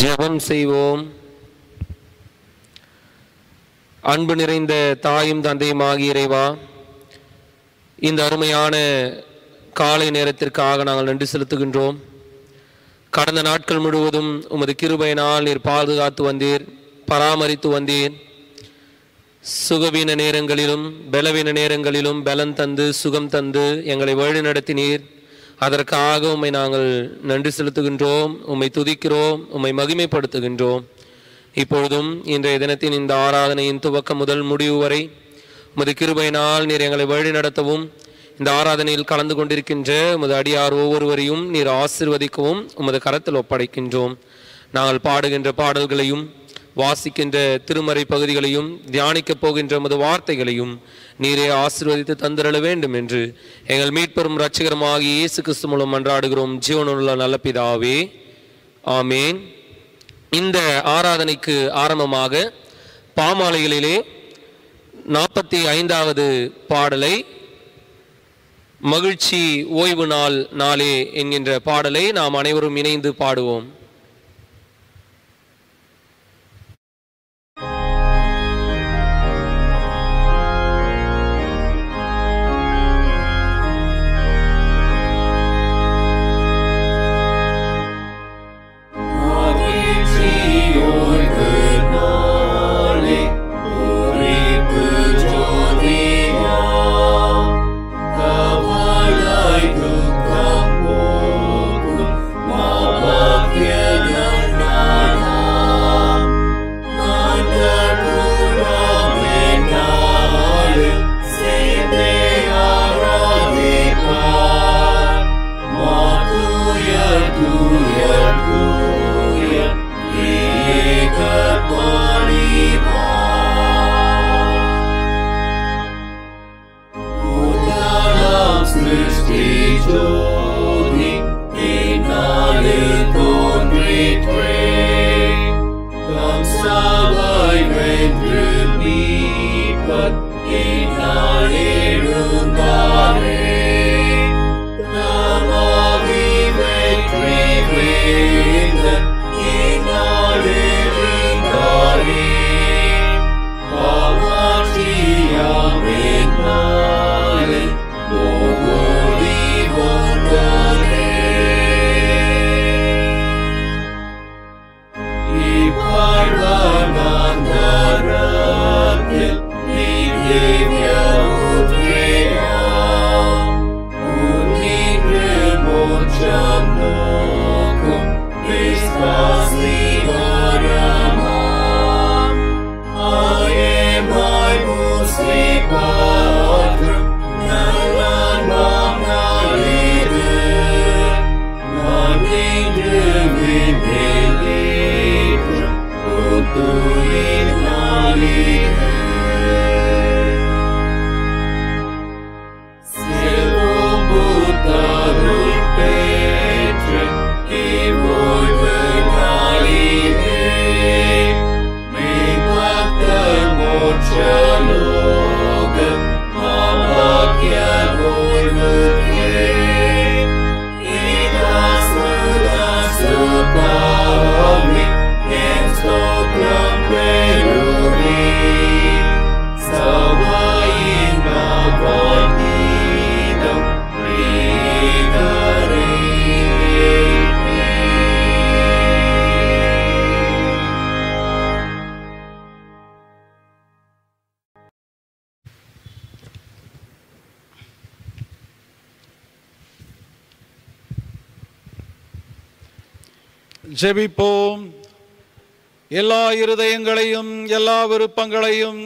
ஜெபம் செய்வோம் அன்பு நிறைந்த தாயும் தந்தையும் ஆகிய இறைவா இந்த அருமையான காலை நேரத்திற்காக நாங்கள் நன்றி செலுத்துகின்றோம் கடந்த நாட்கள் முழுவதும் உமது கிருபையினால் நீர் பாதுகாத்து வந்தீர் பராமரித்து வந்தீர் சுகவீன நேரங்களிலும் பலவீன நேரங்களிலும் பலன் தந்து சுகம் தந்து எங்களை நடத்தினீர் அதற்காக உம்மை நாங்கள் நன்றி செலுத்துகின்றோம் உம்மை துதிக்கிறோம் உம்மை மகிமைப்படுத்துகின்றோம் இப்பொழுதும் இன்றைய தினத்தின் இந்த ஆராதனையின் துவக்கம் முதல் முடிவு வரை உமது கிருபையினால் நீர் எங்களை வழி நடத்தவும் இந்த ஆராதனையில் கலந்து கொண்டிருக்கின்ற உமது அடியார் ஒவ்வொருவரையும் நீர் ஆசிர்வதிக்கவும் உமது கரத்தில் ஒப்படைக்கின்றோம் நாங்கள் பாடுகின்ற பாடல்களையும் வாசிக்கின்ற திருமறை பகுதிகளையும் தியானிக்கப் போகின்ற மது வார்த்தைகளையும் நீரே ஆசீர்வதித்து தந்திரள வேண்டும் என்று எங்கள் மீட்பெரும் ரட்சகரமாகி இயேசு கிறிஸ்து மூலம் மன்றாடுகிறோம் ஜீவனுள்ள நல்ல பிதாவே ஆமேன் இந்த ஆராதனைக்கு ஆரம்பமாக பாமாலைகளிலே நாற்பத்தி ஐந்தாவது பாடலை மகிழ்ச்சி ஓய்வு நாள் நாளே என்கின்ற பாடலை நாம் அனைவரும் இணைந்து பாடுவோம் ஜெபிப்போம் எல்லா இருதயங்களையும் எல்லா விருப்பங்களையும்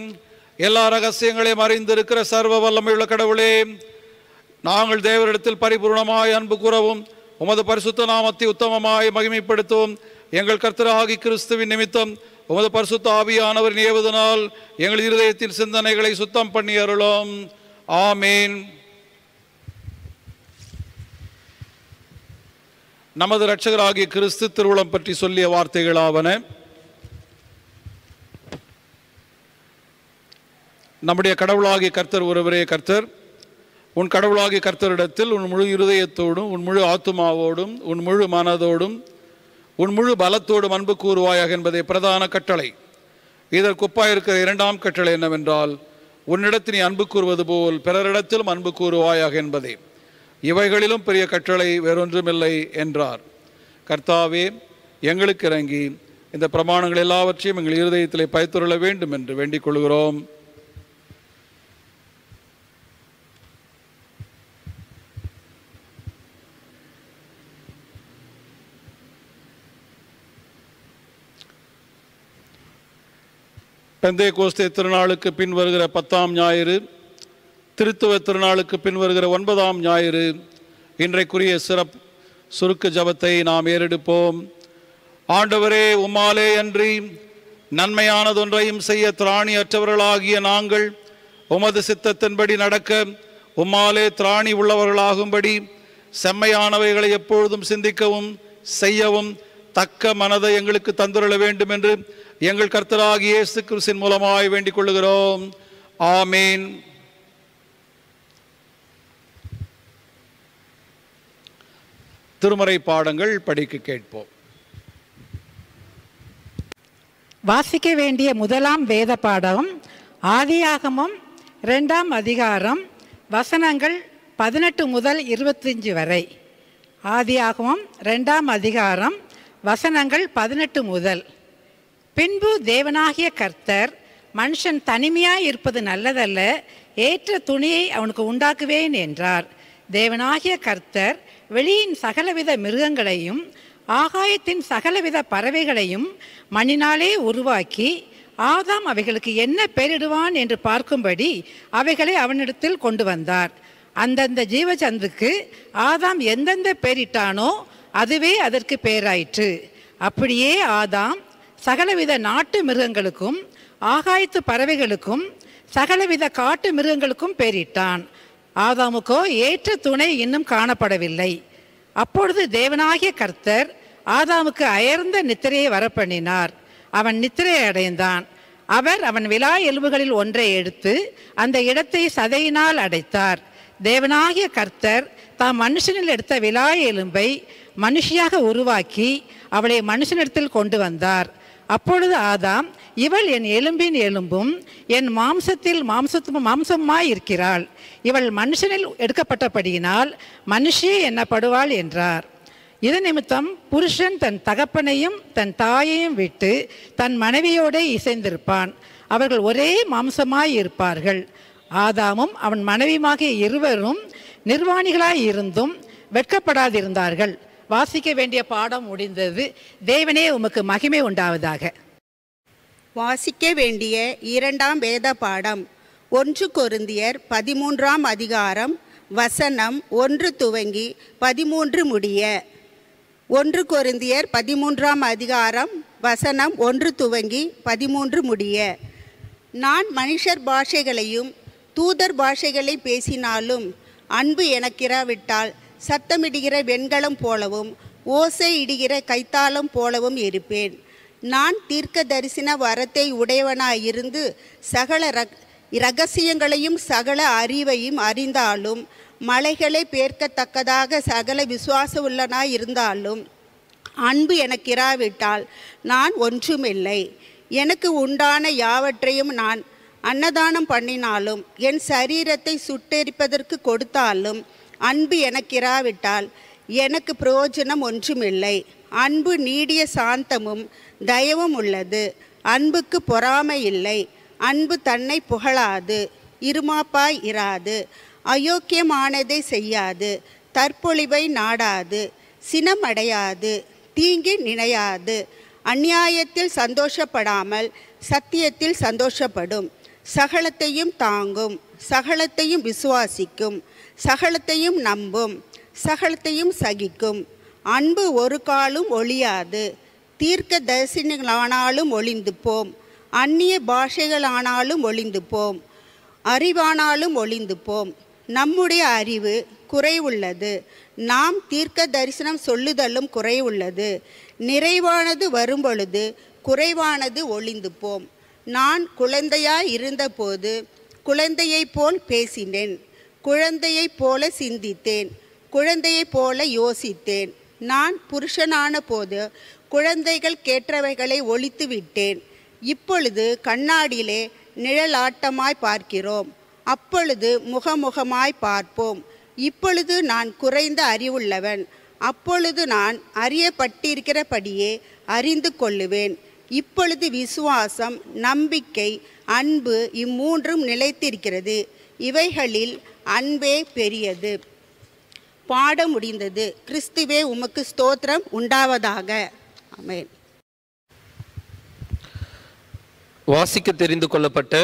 எல்லா ரகசியங்களையும் அறிந்திருக்கிற சர்வ வல்லமையுள்ள கடவுளே நாங்கள் தேவரிடத்தில் பரிபூர்ணமாய் அன்பு கூறவும் உமது பரிசுத்த நாமத்தை உத்தமமாய் மகிமைப்படுத்துவோம் எங்கள் கர்த்தராகி கிறிஸ்துவின் நிமித்தம் உமது பரிசுத்த ஆவியானவர் ஏவுதனால் எங்கள் இருதயத்தின் சிந்தனைகளை சுத்தம் பண்ணி அருளோம் ஆமீன் நமது இரட்சகராகிய கிறிஸ்து திருவுளம் பற்றி சொல்லிய வார்த்தைகளாவன நம்முடைய கடவுளாகிய கர்த்தர் ஒருவரே கர்த்தர் உன் கடவுளாகிய கர்த்தரிடத்தில் உன் முழு இருதயத்தோடும் உன் முழு ஆத்துமாவோடும் உன் முழு மனதோடும் உன் முழு பலத்தோடும் அன்பு கூறுவாயாக என்பதே பிரதான கட்டளை இதற்குப்பாக இருக்கிற இரண்டாம் கட்டளை என்னவென்றால் உன்னிடத்தினை நீ அன்பு கூறுவது போல் பிறரிடத்திலும் அன்பு கூறுவாயாக என்பதே இவைகளிலும் பெரிய கற்றளை வேறொன்றுமில்லை என்றார் கர்த்தாவே எங்களுக்கு இறங்கி இந்த பிரமாணங்கள் எல்லாவற்றையும் எங்கள் இருதயத்தில் பயத்துள்ள வேண்டும் என்று வேண்டிக் கொள்கிறோம் பெந்தை கோஸ்தே திருநாளுக்கு பின் வருகிற பத்தாம் ஞாயிறு திருத்துவ திருநாளுக்கு பின்வருகிற ஒன்பதாம் ஞாயிறு இன்றைக்குரிய சிறப்பு சுருக்கு ஜபத்தை நாம் ஏறெடுப்போம் ஆண்டவரே உமாலே அன்றி நன்மையானதொன்றையும் செய்ய திராணி அற்றவர்களாகிய நாங்கள் உமது சித்தத்தின்படி நடக்க உமாலே திராணி உள்ளவர்களாகும்படி செம்மையானவைகளை எப்பொழுதும் சிந்திக்கவும் செய்யவும் தக்க மனதை எங்களுக்கு தந்துள்ள வேண்டும் என்று எங்கள் கர்த்தராகியே இயேசு மூலமாய் வேண்டிக் கொள்ளுகிறோம் ஆமீன் திருமறை பாடங்கள் படிக்க கேட்போம் வாசிக்க வேண்டிய முதலாம் வேத பாடம் ஆதியாகமம் ரெண்டாம் அதிகாரம் வசனங்கள் பதினெட்டு முதல் இருபத்தஞ்சு வரை ஆதியாகமம் ரெண்டாம் அதிகாரம் வசனங்கள் பதினெட்டு முதல் பின்பு தேவனாகிய கர்த்தர் மனுஷன் தனிமையாய் இருப்பது நல்லதல்ல ஏற்ற துணியை அவனுக்கு உண்டாக்குவேன் என்றார் தேவனாகிய கர்த்தர் வெளியின் சகலவித மிருகங்களையும் ஆகாயத்தின் சகலவித பறவைகளையும் மண்ணினாலே உருவாக்கி ஆதாம் அவைகளுக்கு என்ன பெயரிடுவான் என்று பார்க்கும்படி அவைகளை அவனிடத்தில் கொண்டு வந்தார் அந்தந்த ஜீவச்சந்துக்கு ஆதாம் எந்தெந்த பெயரிட்டானோ அதுவே அதற்கு பெயராயிற்று அப்படியே ஆதாம் சகலவித நாட்டு மிருகங்களுக்கும் ஆகாயத்து பறவைகளுக்கும் சகலவித காட்டு மிருகங்களுக்கும் பெயரிட்டான் ஆதாமுக்கோ ஏற்ற துணை இன்னும் காணப்படவில்லை அப்பொழுது தேவனாகிய கர்த்தர் ஆதாமுக்கு அயர்ந்த நித்திரையை வரப்பண்ணினார் அவன் நித்திரையை அடைந்தான் அவர் அவன் விழா எலும்புகளில் ஒன்றை எடுத்து அந்த இடத்தை சதையினால் அடைத்தார் தேவனாகிய கர்த்தர் தாம் மனுஷனில் எடுத்த விழா எலும்பை மனுஷியாக உருவாக்கி அவளை மனுஷனிடத்தில் கொண்டு வந்தார் அப்பொழுது ஆதாம் இவள் என் எலும்பின் எலும்பும் என் மாம்சத்தில் மாம்சத்து மாம்சமாய் இருக்கிறாள் இவள் மனுஷனில் எடுக்கப்பட்டபடியினால் மனுஷியே என்னப்படுவாள் என்றார் இது நிமித்தம் புருஷன் தன் தகப்பனையும் தன் தாயையும் விட்டு தன் மனைவியோடே இசைந்திருப்பான் அவர்கள் ஒரே மாம்சமாய் இருப்பார்கள் ஆதாமும் அவன் மனைவியுமாகிய இருவரும் நிர்வாணிகளாய் இருந்தும் வெட்கப்படாதிருந்தார்கள் வாசிக்க வேண்டிய பாடம் முடிந்தது தேவனே உமக்கு மகிமை உண்டாவதாக வாசிக்க வேண்டிய இரண்டாம் வேத பாடம் ஒன்று கொருந்தியர் பதிமூன்றாம் அதிகாரம் வசனம் ஒன்று துவங்கி பதிமூன்று முடிய ஒன்று கொருந்தியர் பதிமூன்றாம் அதிகாரம் வசனம் ஒன்று துவங்கி பதிமூன்று முடிய நான் மனுஷர் பாஷைகளையும் தூதர் பாஷைகளை பேசினாலும் அன்பு எனக்கிறாவிட்டால் சத்தமிடுகிற வெண்கலம் போலவும் ஓசை இடுகிற கைத்தாளம் போலவும் இருப்பேன் நான் தீர்க்க தரிசன வரத்தை உடையவனாயிருந்து சகல ரக் இரகசியங்களையும் சகல அறிவையும் அறிந்தாலும் மலைகளை பேர்க்கத்தக்கதாக சகல விசுவாச உள்ளனாய் இருந்தாலும் அன்பு எனக்கிராவிட்டால் நான் ஒன்றுமில்லை எனக்கு உண்டான யாவற்றையும் நான் அன்னதானம் பண்ணினாலும் என் சரீரத்தை சுட்டெரிப்பதற்கு கொடுத்தாலும் அன்பு எனக்கிராவிட்டால் எனக்கு பிரயோஜனம் ஒன்றுமில்லை அன்பு நீடிய சாந்தமும் தயவும் உள்ளது அன்புக்கு பொறாமை இல்லை அன்பு தன்னை புகழாது இருமாப்பாய் இராது அயோக்கியமானதை செய்யாது தற்பொழிவை நாடாது சினம் அடையாது தீங்கி நினையாது அந்நியாயத்தில் சந்தோஷப்படாமல் சத்தியத்தில் சந்தோஷப்படும் சகலத்தையும் தாங்கும் சகலத்தையும் விசுவாசிக்கும் சகலத்தையும் நம்பும் சகலத்தையும் சகிக்கும் அன்பு ஒரு காலும் ஒழியாது தீர்க்க தரிசனங்களானாலும் ஒளிந்து போம் அந்நிய பாஷைகளானாலும் ஒளிந்து போம் அறிவானாலும் ஒளிந்து போம் நம்முடைய அறிவு குறைவுள்ளது நாம் தீர்க்க தரிசனம் சொல்லுதலும் குறைவுள்ளது நிறைவானது வரும்பொழுது குறைவானது ஒளிந்து போம் நான் குழந்தையாய் இருந்தபோது குழந்தையைப் போல் பேசினேன் குழந்தையைப் போல சிந்தித்தேன் குழந்தையைப் போல யோசித்தேன் நான் புருஷனான போது குழந்தைகள் கேட்டவைகளை ஒழித்து விட்டேன் இப்பொழுது கண்ணாடியிலே நிழலாட்டமாய் பார்க்கிறோம் அப்பொழுது முகமுகமாய் பார்ப்போம் இப்பொழுது நான் குறைந்த அறிவுள்ளவன் அப்பொழுது நான் அறியப்பட்டிருக்கிறபடியே அறிந்து கொள்ளுவேன் இப்பொழுது விசுவாசம் நம்பிக்கை அன்பு இம்மூன்றும் நிலைத்திருக்கிறது இவைகளில் அன்பே பெரியது பாட முடிந்தது கிறிஸ்துவே உமக்கு ஸ்தோத்திரம் உண்டாவதாக அமேன் வாசிக்க தெரிந்து கொள்ளப்பட்ட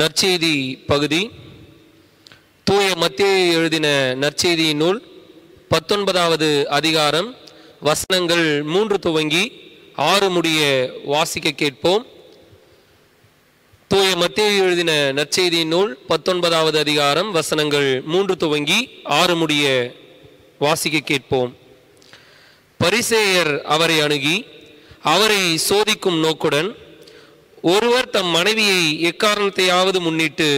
நற்செய்தி பகுதி தூய மத்தியை எழுதின நற்செய்தியின் நூல் பத்தொன்பதாவது அதிகாரம் வசனங்கள் மூன்று துவங்கி ஆறு முடிய வாசிக்க கேட்போம் தூய மத்திய எழுதின நற்செய்தியின் நூல் பத்தொன்பதாவது அதிகாரம் வசனங்கள் மூன்று துவங்கி ஆறு முடிய வாசிக்க கேட்போம் பரிசேயர் அவரை அணுகி அவரை சோதிக்கும் நோக்குடன் ஒருவர் தம் மனைவியை எக்காரணத்தையாவது முன்னிட்டு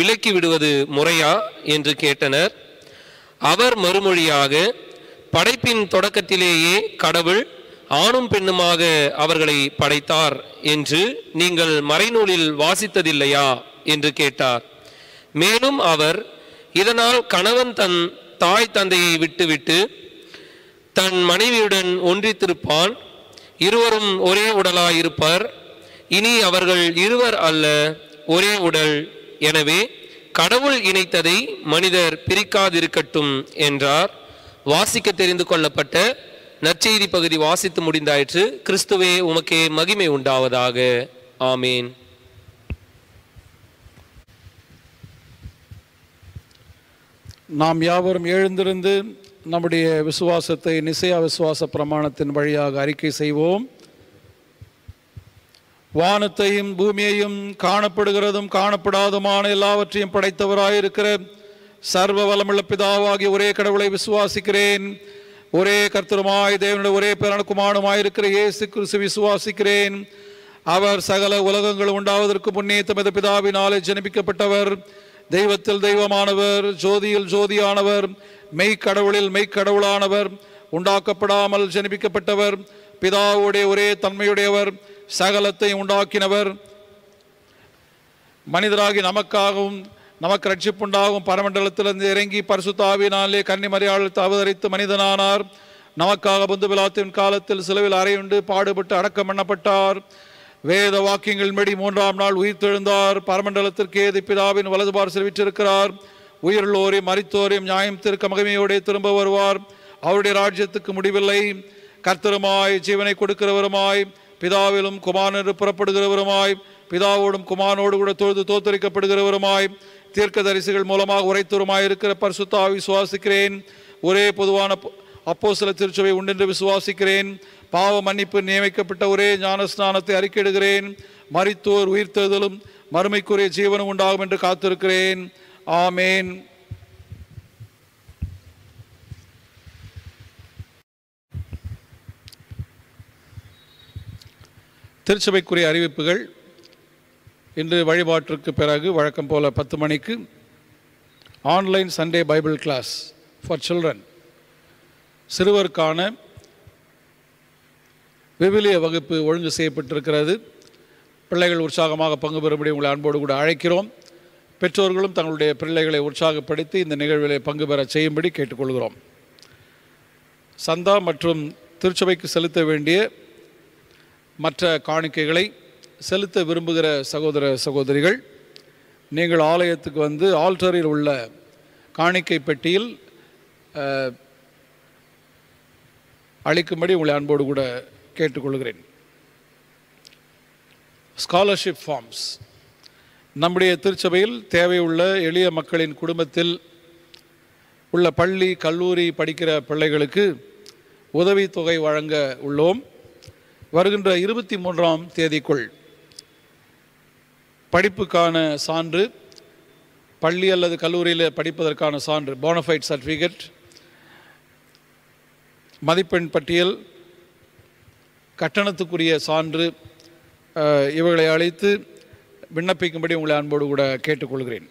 விலக்கி விடுவது முறையா என்று கேட்டனர் அவர் மறுமொழியாக படைப்பின் தொடக்கத்திலேயே கடவுள் ஆணும் பெண்ணுமாக அவர்களை படைத்தார் என்று நீங்கள் மறைநூலில் வாசித்ததில்லையா என்று கேட்டார் மேலும் அவர் இதனால் கணவன் தன் தாய் தந்தையை விட்டுவிட்டு தன் மனைவியுடன் ஒன்றித்திருப்பான் இருவரும் ஒரே உடலாயிருப்பர் இனி அவர்கள் இருவர் அல்ல ஒரே உடல் எனவே கடவுள் இணைத்ததை மனிதர் பிரிக்காதிருக்கட்டும் என்றார் வாசிக்க தெரிந்து கொள்ளப்பட்ட நற்செய்தி பகுதி வாசித்து முடிந்தாயிற்று கிறிஸ்துவே உமக்கே மகிமை உண்டாவதாக ஆமீன் நாம் யாவரும் எழுந்திருந்து நம்முடைய விசுவாசத்தை நிசையா விசுவாச பிரமாணத்தின் வழியாக அறிக்கை செய்வோம் வானத்தையும் பூமியையும் காணப்படுகிறதும் காணப்படாதுமான எல்லாவற்றையும் படைத்தவராயிருக்கிற சர்வ வளமுள்ள பிதாவாகிய ஒரே கடவுளை விசுவாசிக்கிறேன் ஒரே கர்த்தருமாய் தேவனுடைய ஒரே பேரான இருக்கிற இயேசு கிறிஸ்து விசுவாசிக்கிறேன் அவர் சகல உலகங்கள் உண்டாவதற்கு முன்னே தமது பிதாவினாலே ஜனிப்பிக்கப்பட்டவர் தெய்வத்தில் தெய்வமானவர் ஜோதியில் ஜோதியானவர் மெய்க்கடவுளில் மெய்க்கடவுளானவர் உண்டாக்கப்படாமல் ஜனிப்பிக்கப்பட்டவர் பிதாவுடைய ஒரே தன்மையுடையவர் சகலத்தை உண்டாக்கினவர் மனிதராகி நமக்காகவும் நமக்கு ரட்சிப்புண்டாகும் பரமண்டலத்திலிருந்து இறங்கி பரிசுத்தாவினாலே மரியாதை அவதரித்து மனிதனானார் நமக்காக விழாத்தின் காலத்தில் சிலவில் அறையுண்டு பாடுபட்டு அடக்கம் எண்ணப்பட்டார் வேத வாக்கியங்கள் மடி மூன்றாம் நாள் உயிர்த்தெழுந்தார் பரமண்டலத்திற்கு ஏது பிதாவின் வலதுபார் செல்விட்டிருக்கிறார் உயிரிழோரையும் மறித்தோரையும் நியாயம் திருக்க மகிமையோடே திரும்ப வருவார் அவருடைய ராஜ்யத்துக்கு முடிவில்லை கர்த்தருமாய் ஜீவனை கொடுக்கிறவருமாய் பிதாவிலும் குமாரனு புறப்படுகிறவருமாய் பிதாவோடும் குமானோடு கூட தொழுது தோத்தரிக்கப்படுகிறவருமாய் தீர்க்கதரிசிகள் மூலமாக உரைத்துருமாயிருக்கிற பரிசுத்தாவை விசுவாசிக்கிறேன் ஒரே பொதுவான அப்போ சில திருச்சபை உண்டென்று விசுவாசிக்கிறேன் பாவ மன்னிப்பு நியமிக்கப்பட்ட ஒரே ஞானஸ்நானத்தை அறிக்கையிடுகிறேன் மறித்தோர் உயிர்த்தெழுதலும் மறுமைக்குரிய ஜீவனும் உண்டாகும் என்று காத்திருக்கிறேன் ஆமேன் திருச்சபைக்குரிய அறிவிப்புகள் இன்று வழிபாட்டிற்கு பிறகு வழக்கம் போல் பத்து மணிக்கு online Sunday Bible class for children சிறுவருக்கான விவிலிய வகுப்பு ஒழுங்கு செய்யப்பட்டிருக்கிறது பிள்ளைகள் உற்சாகமாக பங்கு பெறும்படி உங்களை அன்போடு கூட அழைக்கிறோம் பெற்றோர்களும் தங்களுடைய பிள்ளைகளை உற்சாகப்படுத்தி இந்த நிகழ்வில் பங்கு பெற செய்யும்படி கேட்டுக்கொள்கிறோம் சந்தா மற்றும் திருச்சபைக்கு செலுத்த வேண்டிய மற்ற காணிக்கைகளை செலுத்த விரும்புகிற சகோதர சகோதரிகள் நீங்கள் ஆலயத்துக்கு வந்து ஆல்டரில் உள்ள காணிக்கை பெட்டியில் அளிக்கும்படி உங்களை அன்போடு கூட கேட்டுக்கொள்கிறேன் ஸ்காலர்ஷிப் ஃபார்ம்ஸ் நம்முடைய திருச்சபையில் தேவையுள்ள எளிய மக்களின் குடும்பத்தில் உள்ள பள்ளி கல்லூரி படிக்கிற பிள்ளைகளுக்கு உதவித்தொகை வழங்க உள்ளோம் வருகின்ற இருபத்தி மூன்றாம் தேதிக்குள் படிப்புக்கான சான்று பள்ளி அல்லது கல்லூரியில் படிப்பதற்கான சான்று போனஃபைட் சர்டிஃபிகேட் மதிப்பெண் பட்டியல் கட்டணத்துக்குரிய சான்று இவர்களை அழைத்து விண்ணப்பிக்கும்படி உங்களை அன்போடு கூட கேட்டுக்கொள்கிறேன்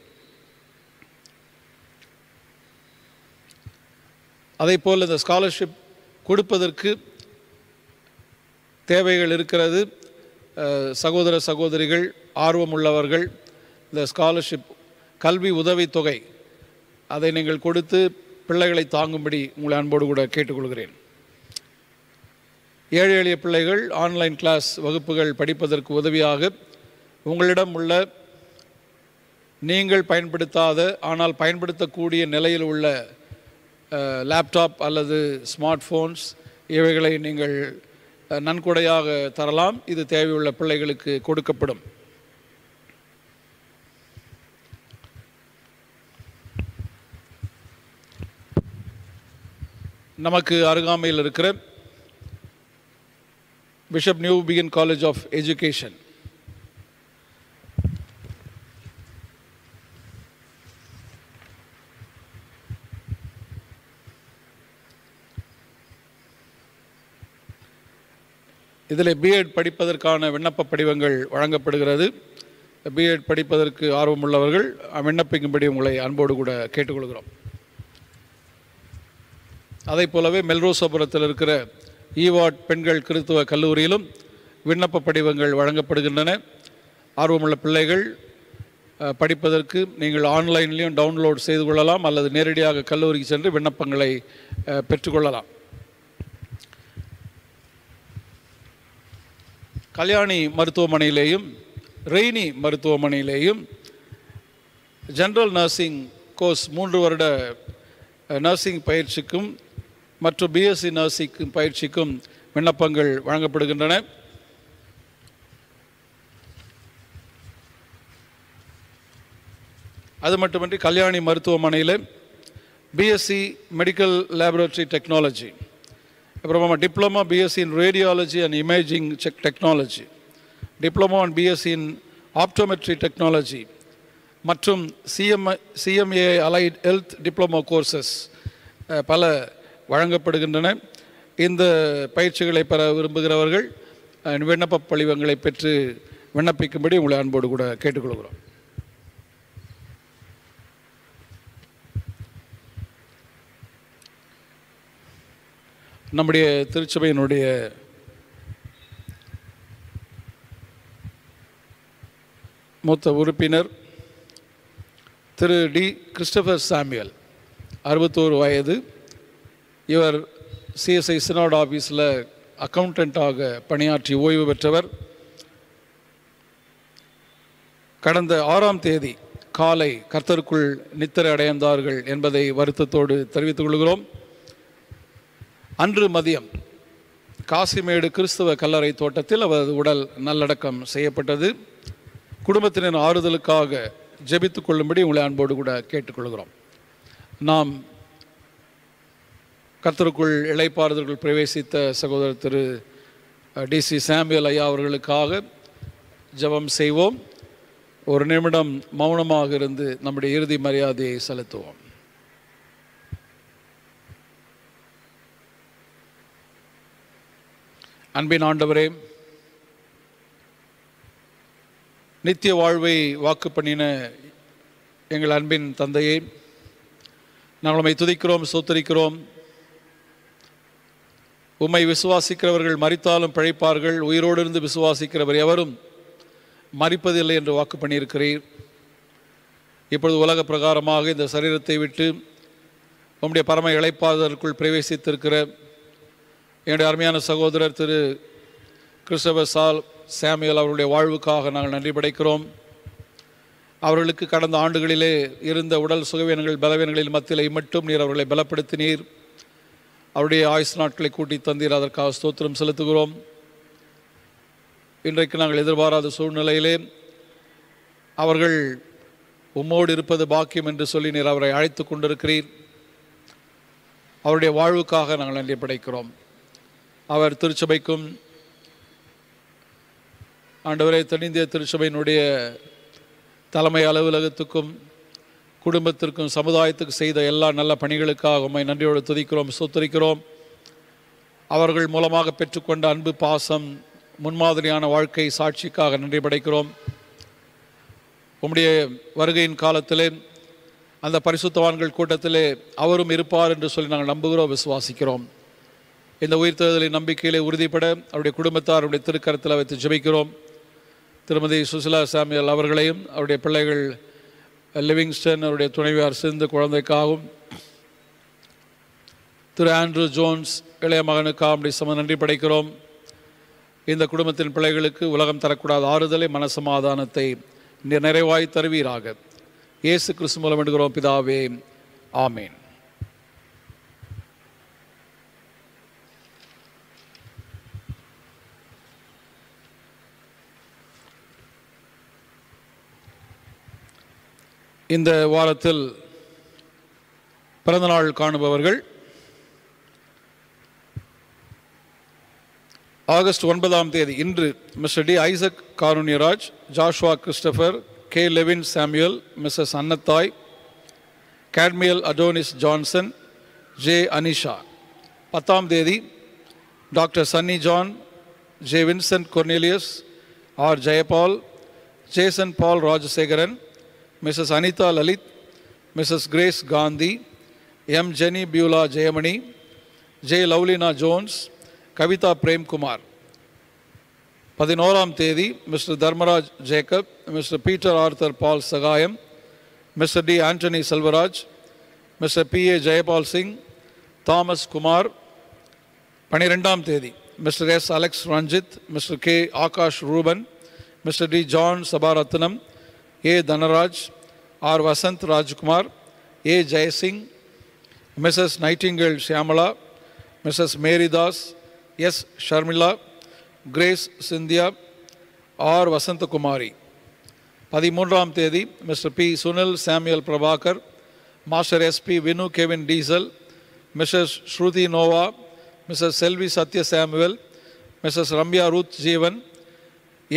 அதே போல் இந்த ஸ்காலர்ஷிப் கொடுப்பதற்கு தேவைகள் இருக்கிறது சகோதர சகோதரிகள் ஆர்வமுள்ளவர்கள் இந்த ஸ்காலர்ஷிப் கல்வி உதவித்தொகை அதை நீங்கள் கொடுத்து பிள்ளைகளை தாங்கும்படி உங்களை அன்போடு கூட கேட்டுக்கொள்கிறேன் ஏழை எளிய பிள்ளைகள் ஆன்லைன் கிளாஸ் வகுப்புகள் படிப்பதற்கு உதவியாக உங்களிடம் உள்ள நீங்கள் பயன்படுத்தாத ஆனால் பயன்படுத்தக்கூடிய நிலையில் உள்ள லேப்டாப் அல்லது ஸ்மார்ட் ஃபோன்ஸ் இவைகளை நீங்கள் நன்கொடையாக தரலாம் இது தேவையுள்ள பிள்ளைகளுக்கு கொடுக்கப்படும் நமக்கு அருகாமையில் இருக்கிற bishop Newbigin college of education இதில் பிஎட் படிப்பதற்கான விண்ணப்ப படிவங்கள் வழங்கப்படுகிறது பிஎட் படிப்பதற்கு ஆர்வமுள்ளவர்கள் விண்ணப்பிக்கும்படி உங்களை அன்போடு கூட கேட்டுக்கொள்கிறோம் அதை போலவே மெல்ரோசபுரத்தில் இருக்கிற ஈவாட் பெண்கள் கிறித்துவ கல்லூரியிலும் விண்ணப்ப படிவங்கள் வழங்கப்படுகின்றன ஆர்வமுள்ள பிள்ளைகள் படிப்பதற்கு நீங்கள் ஆன்லைன்லேயும் டவுன்லோட் செய்து கொள்ளலாம் அல்லது நேரடியாக கல்லூரிக்கு சென்று விண்ணப்பங்களை பெற்றுக்கொள்ளலாம் கல்யாணி மருத்துவமனையிலேயும் ரெய்னி மருத்துவமனையிலேயும் ஜென்ரல் நர்சிங் கோர்ஸ் மூன்று வருட நர்சிங் பயிற்சிக்கும் மற்றும் பிஎஸ்சி நர்சிங் பயிற்சிக்கும் விண்ணப்பங்கள் வழங்கப்படுகின்றன அது மட்டுமின்றி கல்யாணி மருத்துவமனையில் பிஎஸ்சி மெடிக்கல் லேபரேட்டரி டெக்னாலஜி அப்புறமா diploma B Sc in radiology and imaging sec technology diploma and B Sc in optometry technology மற்றும் CM CMA allied health diploma courses பல வழங்கப்படுகின்றன இந்த பயிற்சிகளை பெற விரும்புகிறவர்கள் விண்ணப்ப படிவங்களை பெற்று விண்ணப்பிக்கும்படி உங்களை அன்போடு கூட கேட்டுக்கொள்கிறோம் நம்முடைய திருச்சபையினுடைய மூத்த உறுப்பினர் திரு டி கிறிஸ்டபர் சாமியல் அறுபத்தோரு வயது இவர் சிஎஸ்ஐ சினோட் ஆஃபீஸில் அக்கௌண்டண்ட்டாக பணியாற்றி ஓய்வு பெற்றவர் கடந்த ஆறாம் தேதி காலை கர்த்தருக்குள் நித்திரை அடைந்தார்கள் என்பதை வருத்தத்தோடு தெரிவித்துக் கொள்கிறோம் அன்று மதியம் காசிமேடு கிறிஸ்தவ கல்லறை தோட்டத்தில் அவரது உடல் நல்லடக்கம் செய்யப்பட்டது குடும்பத்தினர் ஆறுதலுக்காக ஜெபித்து கொள்ளும்படி உங்களை அன்போடு கூட கேட்டுக்கொள்கிறோம் நாம் கத்தருக்குள் இலைப்பாறுதல்கள் பிரவேசித்த சகோதரர் திரு டிசி சாம்பியல் ஐயா அவர்களுக்காக ஜபம் செய்வோம் ஒரு நிமிடம் மௌனமாக இருந்து நம்முடைய இறுதி மரியாதையை செலுத்துவோம் அன்பின் ஆண்டவரே நித்திய வாழ்வை வாக்கு பண்ணின எங்கள் அன்பின் தந்தையை நாங்கள் உண்மை துதிக்கிறோம் சோத்தரிக்கிறோம் உம்மை விசுவாசிக்கிறவர்கள் மறித்தாலும் பிழைப்பார்கள் உயிரோடு இருந்து விசுவாசிக்கிறவர் எவரும் மறிப்பதில்லை என்று வாக்கு பண்ணியிருக்கிறீர் இப்பொழுது உலக பிரகாரமாக இந்த சரீரத்தை விட்டு உம்முடைய பரம இழைப்பாதற்குள் பிரவேசித்திருக்கிற என்னுடைய அருமையான சகோதரர் திரு கிறிஸ்தவ சால் சாமியல் அவருடைய வாழ்வுக்காக நாங்கள் நன்றி படைக்கிறோம் அவர்களுக்கு கடந்த ஆண்டுகளிலே இருந்த உடல் சுகவீனங்கள் பலவீனங்களில் மத்தியில் மட்டும் நீர் அவர்களை பலப்படுத்தினீர் அவருடைய ஆயுஸ் நாட்களை கூட்டி தந்தீர் அதற்காக ஸ்தோத்திரம் செலுத்துகிறோம் இன்றைக்கு நாங்கள் எதிர்பாராத சூழ்நிலையிலே அவர்கள் உம்மோடு இருப்பது பாக்கியம் என்று சொல்லி நீர் அவரை அழைத்து கொண்டிருக்கிறீர் அவருடைய வாழ்வுக்காக நாங்கள் நன்றி படைக்கிறோம் அவர் திருச்சபைக்கும் ஆண்டவரே தென்னிந்திய திருச்சபையினுடைய தலைமை அலுவலகத்துக்கும் குடும்பத்திற்கும் சமுதாயத்துக்கு செய்த எல்லா நல்ல பணிகளுக்காக உண்மை நன்றியோடு துதிக்கிறோம் சுத்தரிக்கிறோம் அவர்கள் மூலமாக பெற்றுக்கொண்ட அன்பு பாசம் முன்மாதிரியான வாழ்க்கை சாட்சிக்காக நன்றி படைக்கிறோம் உம்முடைய வருகையின் காலத்திலே அந்த பரிசுத்தவான்கள் கூட்டத்திலே அவரும் இருப்பார் என்று சொல்லி நாங்கள் நம்புகிறோம் விசுவாசிக்கிறோம் இந்த உயிர்த்தேர்தலின் நம்பிக்கையிலே உறுதிப்பட அவருடைய குடும்பத்தார் அவருடைய திருக்கரத்தில் வைத்து ஜெபிக்கிறோம் திருமதி சுசிலா சாமியல் அவர்களையும் அவருடைய பிள்ளைகள் லிவிங்ஸ்டன் அவருடைய துணைவியார் சிந்து குழந்தைக்காகவும் திரு ஆண்ட்ரூ ஜோன்ஸ் இளைய மகனுக்காக அப்படி சம நன்றி படைக்கிறோம் இந்த குடும்பத்தின் பிள்ளைகளுக்கு உலகம் தரக்கூடாத ஆறுதலை மனசமாதானத்தை நிறைவாய் தருவீராக இயேசு கிறிஸ்து மூலம் எடுக்கிறோம் பிதாவே ஆமேன் இந்த வாரத்தில் பிறந்தநாள் காணுபவர்கள் ஆகஸ்ட் ஒன்பதாம் தேதி இன்று mister D Isaac Karunyaraj Joshua Christopher K Levin Samuel Mrs Annathai Kadmiel Adonis Johnson J Anisha பத்தாம் தேதி doctor Sunny John J Vincent Cornelius R Jayapal Jason Paul Rajasekaran Mrs. Anita Lalith, Mrs. Grace Gandhi, M. Jenny Bula Jayamani, J. Lovelina Jones, Kavita Prem Kumar. Padin Padinoram Tedi, Mr. Dharmaraj Jacob, Mr. Peter Arthur Paul Sagayam, Mr. D. Anthony Selvaraj, Mr. P. A. Jayapal Singh, Thomas Kumar, Panirendam Tedi, Mr. S. Alex Ranjit, Mr. K. Akash Ruban, Mr. D. John Sabaratanam, A Dhanraj R Vasanth Rajkumar A Jaysingh Mrs Nightingale Shyamala Mrs Mary Das S Sharmila Grace Cynthia R Vasantha Kumari पदमूराम तेदी mister P Sunil Samuel Prabhakar master S P Vinu Kevin Diesel Mrs Shruti Nova Mrs Selvi Sathya Samuel Mrs Ramya Ruth Jeevan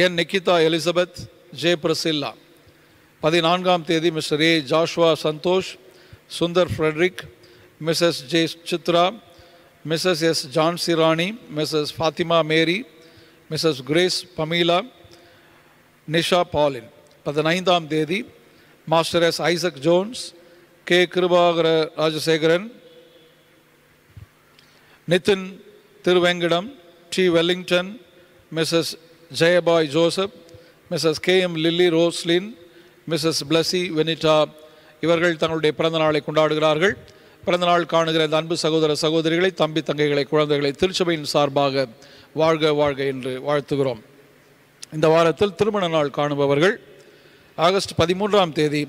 N Nikita Elizabeth J Priscilla பதினான்காம் தேதி mister A Joshua Santhosh Sundar Frederick Mrs J Chitra Mrs S Jhansi Rani Mrs Fathima Mary Mrs Grace Pamela Nisha Pauline பதினைந்தாம் தேதி master S Isaac Jones K Kirubakara Rajasekaran Nithin Thiruvengadam D Wellington Mrs Jayabai Joseph Mrs K M Lilly Roslin Mrs Blessy Venita இவர்கள் தங்களுடைய பிறந்த நாளை கொண்டாடுகிறார்கள் பிறந்த நாள் காணுகிற இந்த அன்பு சகோதர சகோதரிகளை தம்பி தங்கைகளை குழந்தைகளை திருச்சபையின் சார்பாக வாழ்க வாழ்க என்று வாழ்த்துகிறோம் இந்த வாரத்தில் திருமண நாள் காணுபவர்கள் ஆகஸ்ட் பதிமூன்றாம் தேதி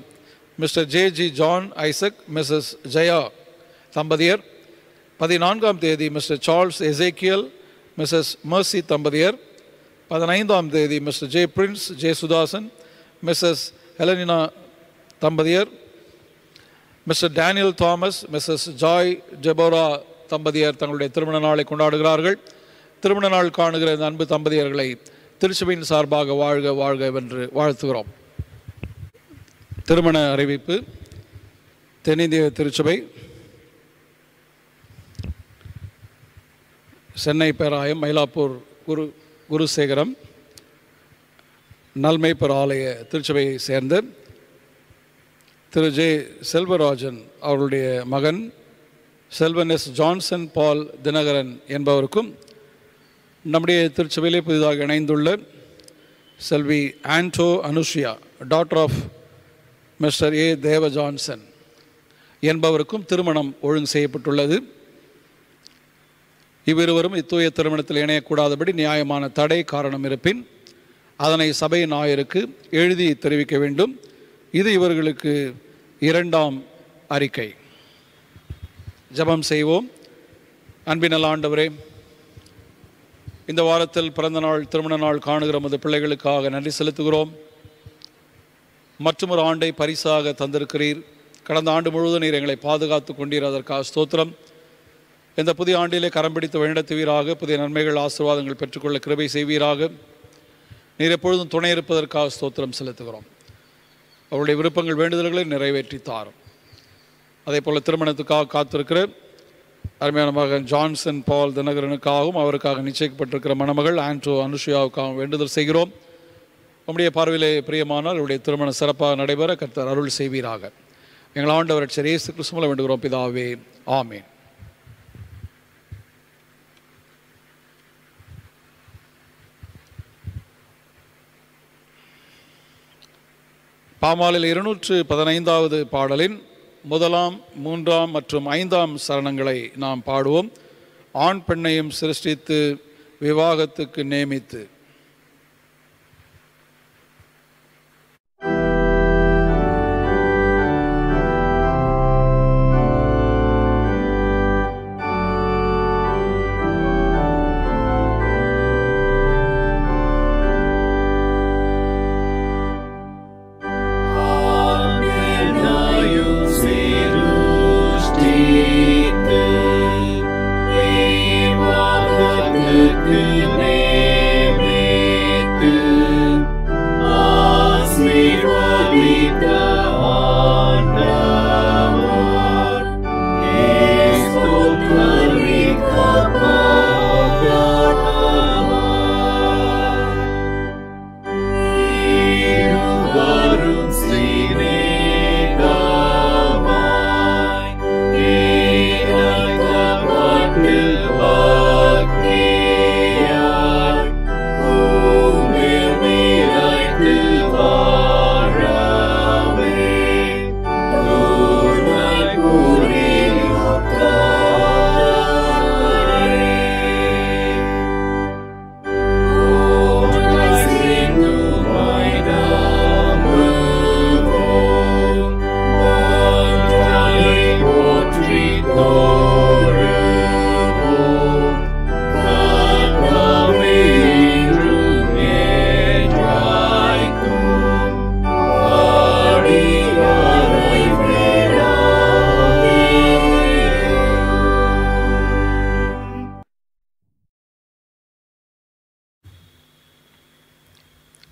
mister J G John Isaac missus Jaya தம்பதியர் பதினான்காம் தேதி mister Charles Ezekiel missus Mercy தம்பதியர் பதினைந்தாம் தேதி mister J Prince J Sudhasan missus Helenina தம்பதியர் mister Daniel Thomas missus Joy Jebora தம்பதியர் தங்களுடைய திருமண நாளை கொண்டாடுகிறார்கள் திருமண நாள் காணுகிற இந்த அன்பு தம்பதியர்களை திருச்சபையின் சார்பாக வாழ்க வாழ்க என்று வாழ்த்துகிறோம் திருமண அறிவிப்பு தென்னிந்திய திருச்சபை சென்னை பேராயம் மயிலாப்பூர் குரு குருசேகரம் நல்மைப்பர் ஆலய திருச்சபையை சேர்ந்த திரு ஜே செல்வராஜன் அவருடைய மகன் Selvan S Johnson Paul Dhinakaran என்பவருக்கும் நம்முடைய திருச்சபையிலே புதிதாக இணைந்துள்ள Selvi Anto Anushiya doctor of mister A Deva Johnson என்பவருக்கும் திருமணம் ஒழுங்கு செய்யப்பட்டுள்ளது இவ்விருவரும் இத்தூய திருமணத்தில் இணையக்கூடாதபடி நியாயமான தடை காரணம் இருப்பின் அதனை சபை நாயருக்கு எழுதி தெரிவிக்க வேண்டும் இது இவர்களுக்கு இரண்டாம் அறிக்கை ஜபம் செய்வோம் அன்பினல் ஆண்டவரே இந்த வாரத்தில் பிறந்த நாள் திருமண நாள் காணுகிற நமது பிள்ளைகளுக்காக நன்றி செலுத்துகிறோம் மற்றொரு ஆண்டை பரிசாக தந்திருக்கிறீர் கடந்த ஆண்டு முழுவதும் நீர் எங்களை பாதுகாத்து கொண்டீர் அதற்காக ஸ்தோத்திரம் இந்த புதிய ஆண்டிலே கரம் பிடித்து வழிநடத்துவீராக புதிய நன்மைகள் ஆசீர்வாதங்கள் பெற்றுக்கொள்ள கிருபை செய்வீராக நீர் எப்பொழுதும் துணை இருப்பதற்காக ஸ்தோத்திரம் செலுத்துகிறோம் அவருடைய விருப்பங்கள் வேண்டுதல்களை நிறைவேற்றி தாரும் அதே போல் திருமணத்துக்காக காத்திருக்கிற அருமையான மகன் ஜான்சன் பால் தினகரனுக்காகவும் அவருக்காக நிச்சயிக்கப்பட்டிருக்கிற மணமகள் ஆண்ட்ரோ அனுஷியாவுக்காகவும் வேண்டுதல் செய்கிறோம் நம்முடைய பார்வையிலே பிரியமானால் அவருடைய திருமணம் சிறப்பாக நடைபெற கர்த்தர் அருள் செய்வீராக எங்கள் ஆண்டவர் இயேசு வேண்டுகிறோம் பிதாவே ஆமேன் பாமாலில் இருநூற்று பதினைந்தாவது பாடலின் முதலாம் மூன்றாம் மற்றும் ஐந்தாம் சரணங்களை நாம் பாடுவோம் ஆண் பெண்ணையும் சிருஷ்டித்து விவாகத்துக்கு நியமித்து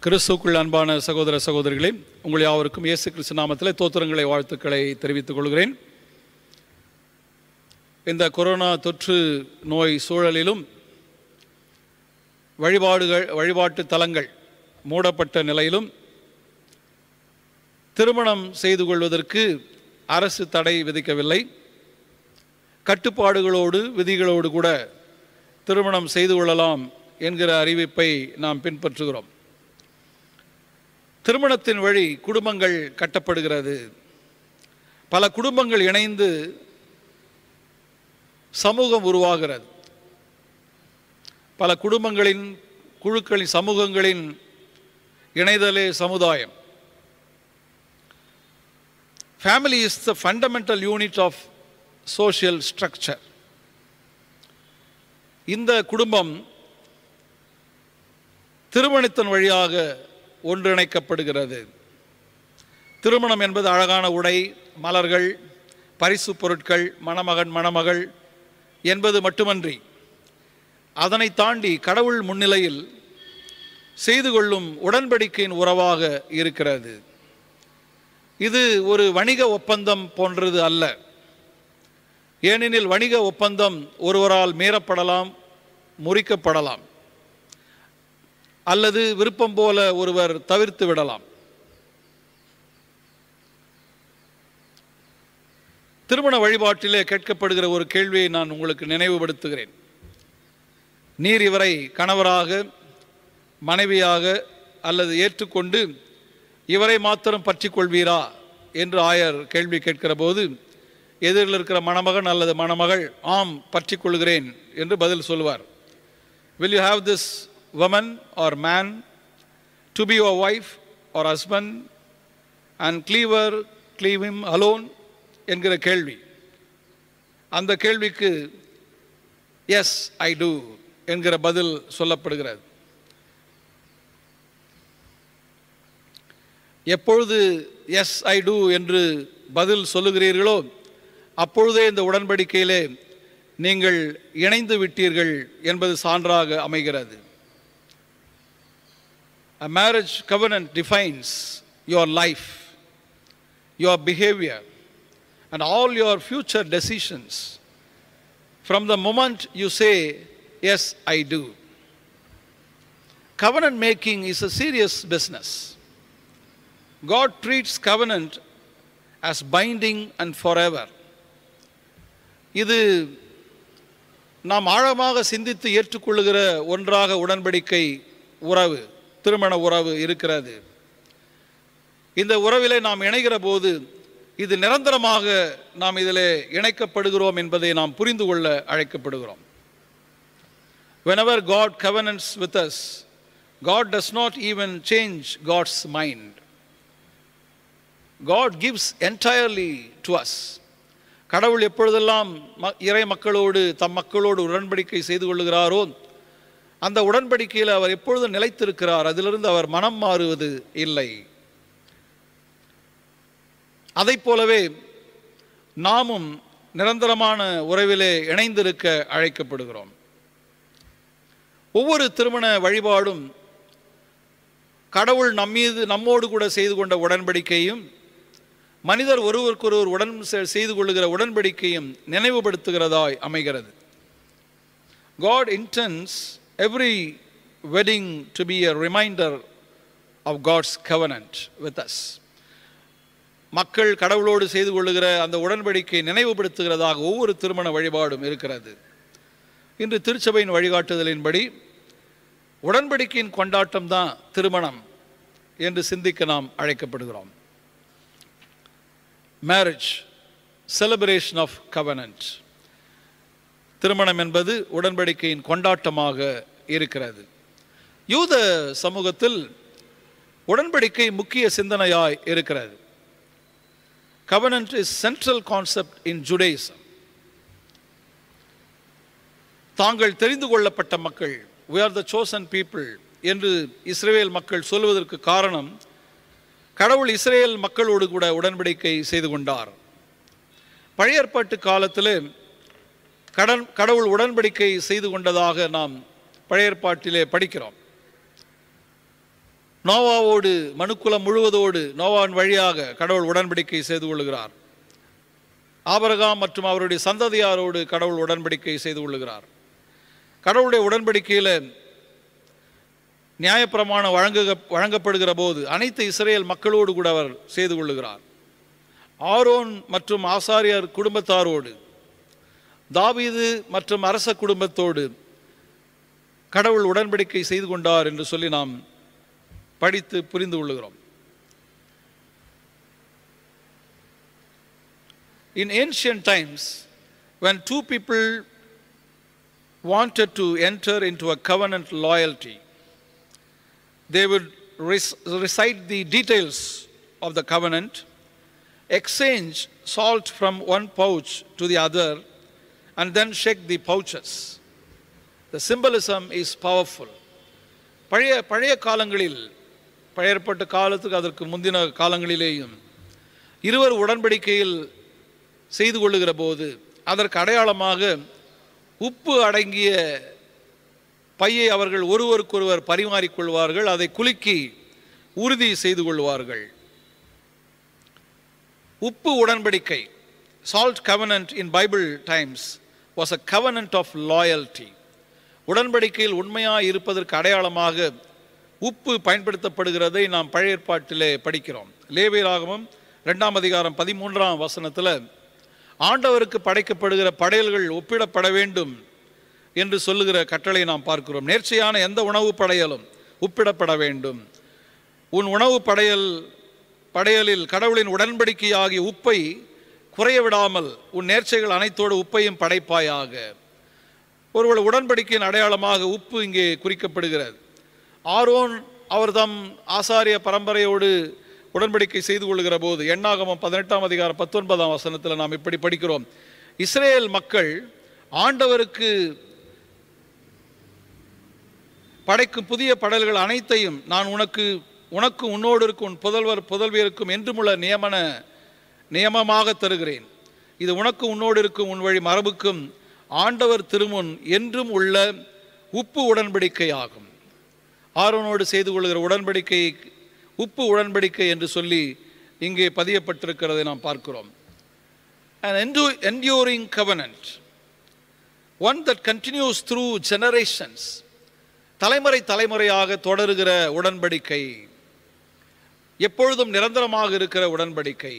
கிறிஸ்துக்குள் அன்பான சகோதர சகோதரிகளே உங்கள் யாவருக்கும் இயேசு கிறிஸ்து நாமத்தில் தோத்திரங்களை வாழ்த்துக்களை தெரிவித்துக் கொள்கிறேன் இந்த கொரோனா தொற்று நோய் சூழலிலும் வழிபாடுகள் வழிபாட்டு தலங்கள் மூடப்பட்ட நிலையிலும் திருமணம் செய்து கொள்வதற்கு அரசு தடை விதிக்கவில்லை கட்டுப்பாடுகளோடு விதிகளோடு கூட திருமணம் செய்து கொள்ளலாம் என்கிற அறிவிப்பை நாம் பின்பற்றுகிறோம் திருமணத்தின் வழி குடும்பங்கள் கட்டப்படுகிறது பல குடும்பங்கள் இணைந்து சமூகம் உருவாகிறது பல குடும்பங்களின் குழுக்களின் சமூகங்களின் இணைதலே சமுதாயம் family is the fundamental unit of social structure இந்த குடும்பம் திருமணத்தின் வழியாக ஒன்றிணைக்கப்படுகிறது திருமணம் என்பது அழகான உடை மலர்கள் பரிசு பொருட்கள் மணமகன் மணமகள் என்பது மட்டுமன்றி அதனை தாண்டி கடவுள் முன்னிலையில் செய்து கொள்ளும் உடன்படிக்கையின் உறவாக இருக்கிறது இது ஒரு வணிக ஒப்பந்தம் போன்றது அல்ல ஏனெனில் வணிக ஒப்பந்தம் ஒருவரால் மீறப்படலாம் முறிக்கப்படலாம் அல்லது விருப்பம் போல ஒருவர் தவிர்த்து விடலாம் திருமண வழிபாட்டிலே கேட்கப்படுகிற ஒரு கேள்வியை நான் உங்களுக்கு நினைவுபடுத்துகிறேன் நீர் இவரை கணவராக மனைவியாக அல்லது ஏற்றுக்கொண்டு இவரை மாத்திரம் பற்றி கொள்வீரா என்று ஆயர் கேள்வி கேட்கிற போது எதிரில் இருக்கிற மணமகன் அல்லது மணமகள் ஆம் பற்றி கொள்கிறேன் என்று பதில் சொல்வார் will you have this woman or man, to be your wife or husband, and cleave her, cleave him alone என்கிற கேள்வி அந்த கேள்விக்கு எஸ் ஐ டூ என்கிற பதில் சொல்லப்படுகிறது எப்பொழுது எஸ் ஐ டூ என்று பதில் சொல்லுகிறீர்களோ அப்பொழுதே இந்த உடன்படிக்கையிலே நீங்கள் இணைந்து விட்டீர்கள் என்பது சான்றாக அமைகிறது A marriage covenant defines your life, your behavior, and all your future decisions from the moment you say, Yes, I do. Covenant making is a serious business. God treats covenant as binding and forever. இது நாம் ஆழமாக சிந்தித்து ஏற்றுக்கொள்ளுகிற ஒன்றாக உடன்படிக்கை உறவு திருமண உறவு இருக்கிறது இந்த உறவிலே நாம் இணைகிற போது இது நிரந்தரமாக நாம் இதில் இணைக்கப்படுகிறோம் என்பதை நாம் புரிந்து கொள்ள அழைக்கப்படுகிறோம் whenever God covenants with us, God does not even change God's mind. God gives entirely to us. கடவுள் எப்பொழுதெல்லாம் இறை மக்களோடு தம் மக்களோடு உடன்படிக்கை செய்து கொள்கிறாரோ அந்த உடன்படிக்கையில் அவர் எப்பொழுதும் நிலைத்திருக்கிறார் அதிலிருந்து அவர் மனம் மாறுவது இல்லை அதை போலவே நாமும் நிரந்தரமான உறவிலே இணைந்திருக்க அழைக்கப்படுகிறோம் ஒவ்வொரு திருமண வழிபாடும் கடவுள் நம்மீது நம்மோடு கூட செய்து கொண்ட உடன்படிக்கையும் மனிதர் ஒருவருக்கொருவர் உடன் செய்து கொள்ளுகிற உடன்படிக்கையும் நினைவுபடுத்துகிறதாய் அமைகிறது God intends every wedding to be a reminder of God's covenant with us. மக்கள் கடவுளோடு செய்து கொள்ளுகிற அந்த உடன்படிக்கை நினைவுபடுத்துகிறதாக ஒவ்வொரு திருமண வழிபாடும் இருக்கிறது இன்று திருச்சபையின் வழிகாட்டுதலின்படி உடன்படிக்கையின் கொண்டாட்டம் தான் திருமணம் என்று சிந்திக்க நாம் அழைக்கப்படுகிறோம் மேரேஜ் செலிப்ரேஷன் ஆஃப் கவனன்ட் திருமணம் என்பது உடன்படிக்கையின் கொண்டாட்டமாக இருக்கிறது யூத சமூகத்தில் உடன்படிக்கை முக்கிய சிந்தனையாய் இருக்கிறது covenant is central concept in Judaism தாங்கள் தெரிந்து கொள்ளப்பட்ட மக்கள் we are the chosen people என்று இஸ்ரேல் மக்கள் சொல்வதற்கு காரணம் கடவுள் இஸ்ரேல் மக்களோடு கூட உடன்படிக்கை செய்து கொண்டார் பழையற்பாட்டு காலத்தில் கடன் கடவுள் உடன்படிக்கை செய்து கொண்டதாக நாம் பழையற்பாட்டிலே படிக்கிறோம் நோவாவோடு மனுக்குலம் முழுவதோடு நோவாவின் வழியாக கடவுள் உடன்படிக்கை செய்து கொள்கிறார் ஆபரகாம் மற்றும் அவருடைய சந்ததியாரோடு கடவுள் உடன்படிக்கை செய்து கொள்கிறார் கடவுளுடைய உடன்படிக்கையில் நியாயப்பிரமாணம் வழங்கு வழங்கப்படுகிற போது அனைத்து இஸ்ரேல் மக்களோடு கூட அவர் செய்து கொள்ளுகிறார் ஆரோன் மற்றும் ஆசாரியார் குடும்பத்தாரோடு தாவீது மற்றும் அரச குடும்பத்தோடு கடவுள் உடன்படிக்கை செய்து கொண்டார் என்று சொல்லி நாம் படித்து புரிந்து கொள்ளுகிறோம் In ancient times, when two people wanted to enter into a covenant loyalty, they would recite the details of the covenant, exchange salt from one pouch to the other, and then shake the pouches. The symbolism is powerful. பழைய பழைய காலங்களில் பழையற்பட்ட காலத்துக்கு அதற்கு முந்தின காலங்களிலேயும் இருவர் உடன்படிக்கையில் செய்து கொள்ளுகிற போது அதற்கு அடையாளமாக உப்பு அடங்கிய பையை அவர்கள் ஒருவருக்கொருவர் பரிமாறிக்கொள்வார்கள் அதை குலுக்கி உறுதி செய்து கொள்வார்கள் உப்பு உடன்படிக்கை salt covenant in Bible times was a covenant of loyalty உடன்படிக்கையில் உண்மையாக இருப்பதற்கு அடையாளமாக உப்பு பயன்படுத்தப்படுகிறதை நாம் பழைய ஏற்பாட்டிலே படிக்கிறோம் லேவியராகவும் ரெண்டாம் அதிகாரம் பதிமூன்றாம் வசனத்தில் ஆண்டவருக்கு படைக்கப்படுகிற படையல்கள் ஒப்பிடப்பட வேண்டும் என்று சொல்லுகிற கட்டளை நாம் பார்க்கிறோம் நேர்ச்சியான எந்த உணவு படையலும் ஒப்பிடப்பட வேண்டும் உன் உணவு படையல் படையலில் கடவுளின் உடன்படிக்கையாகிய உப்பை குறைய விடாமல் உன் நேர்ச்சைகள் அனைத்தோடு உப்பையும் படைப்பாயாக ஒருவர் உடன்படிக்கையின் அடையாளமாக உப்பு இங்கே குறிக்கப்படுகிறது ஆரோன் அவர் தம் ஆசாரிய பரம்பரையோடு உடன்படிக்கை செய்து கொள்கிற போது எண்ணாகமம் பதினெட்டாம் அதிகாரம் பத்தொன்பதாம் வசனத்தில் நாம் இப்படி படிக்கிறோம் இஸ்ரேல் மக்கள் ஆண்டவருக்கு படைக்கும் புதிய படல்கள் அனைத்தையும் நான் உனக்கு உனக்கு உன்னோடு இருக்கும் உன் புதல்வர் புதல்வியருக்கும் என்றுமுள்ள நியமன நியமமாக தருகிறேன் இது உனக்கு உன்னோடு இருக்கும் உன் வழி மரபுக்கும் ஆண்டவர் திருமுன் என்றும் உள்ள உப்பு உடன்படிக்கை ஆகும் ஆர்வனோடு செய்து கொள்கிற உடன்படிக்கை உப்பு உடன்படிக்கை என்று சொல்லி இங்கே பதியப்பட்டிருக்கிறதை நாம் பார்க்கிறோம் an covenant one that continues through generations தலைமுறை தலைமுறையாக தொடருகிற உடன்படிக்கை எப்பொழுதும் நிரந்தரமாக இருக்கிற உடன்படிக்கை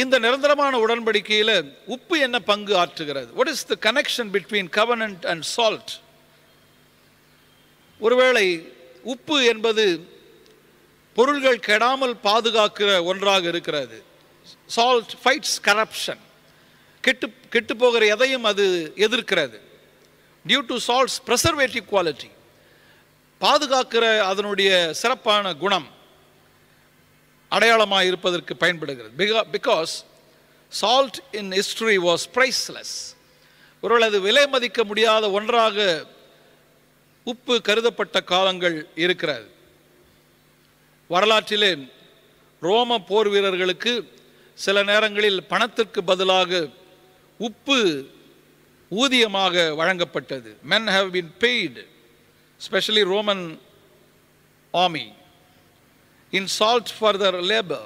இந்த நிரந்தரமான உடன்படிக்கையில் உப்பு என்ன பங்கு ஆற்றுகிறது what is the connection between covenant and salt ஒருவேளை உப்பு என்பது பொருள்கள் கெடாமல் பாதுகாக்கிற ஒன்றாக இருக்கிறது சால்ட் ஃபைட்ஸ் கரப்ஷன் கெட்டு கெட்டு போகிற எதையும் அது எதிர்க்கிறது due to salt's preservative quality பாதுகாக்கிற அதனுடைய சிறப்பான குணம் அடையாளமாக இருப்பதற்கு பயன்படுகிறது because salt in history was priceless ஒருவளது அது விலை மதிக்க முடியாத ஒன்றாக உப்பு கருதப்பட்ட காலங்கள் இருக்கிறது வரலாற்றிலே ரோம போர் வீரர்களுக்கு சில நேரங்களில் பணத்திற்கு பதிலாக உப்பு ஊதியமாக வழங்கப்பட்டது men have been paid specially Roman army in salt for their labor.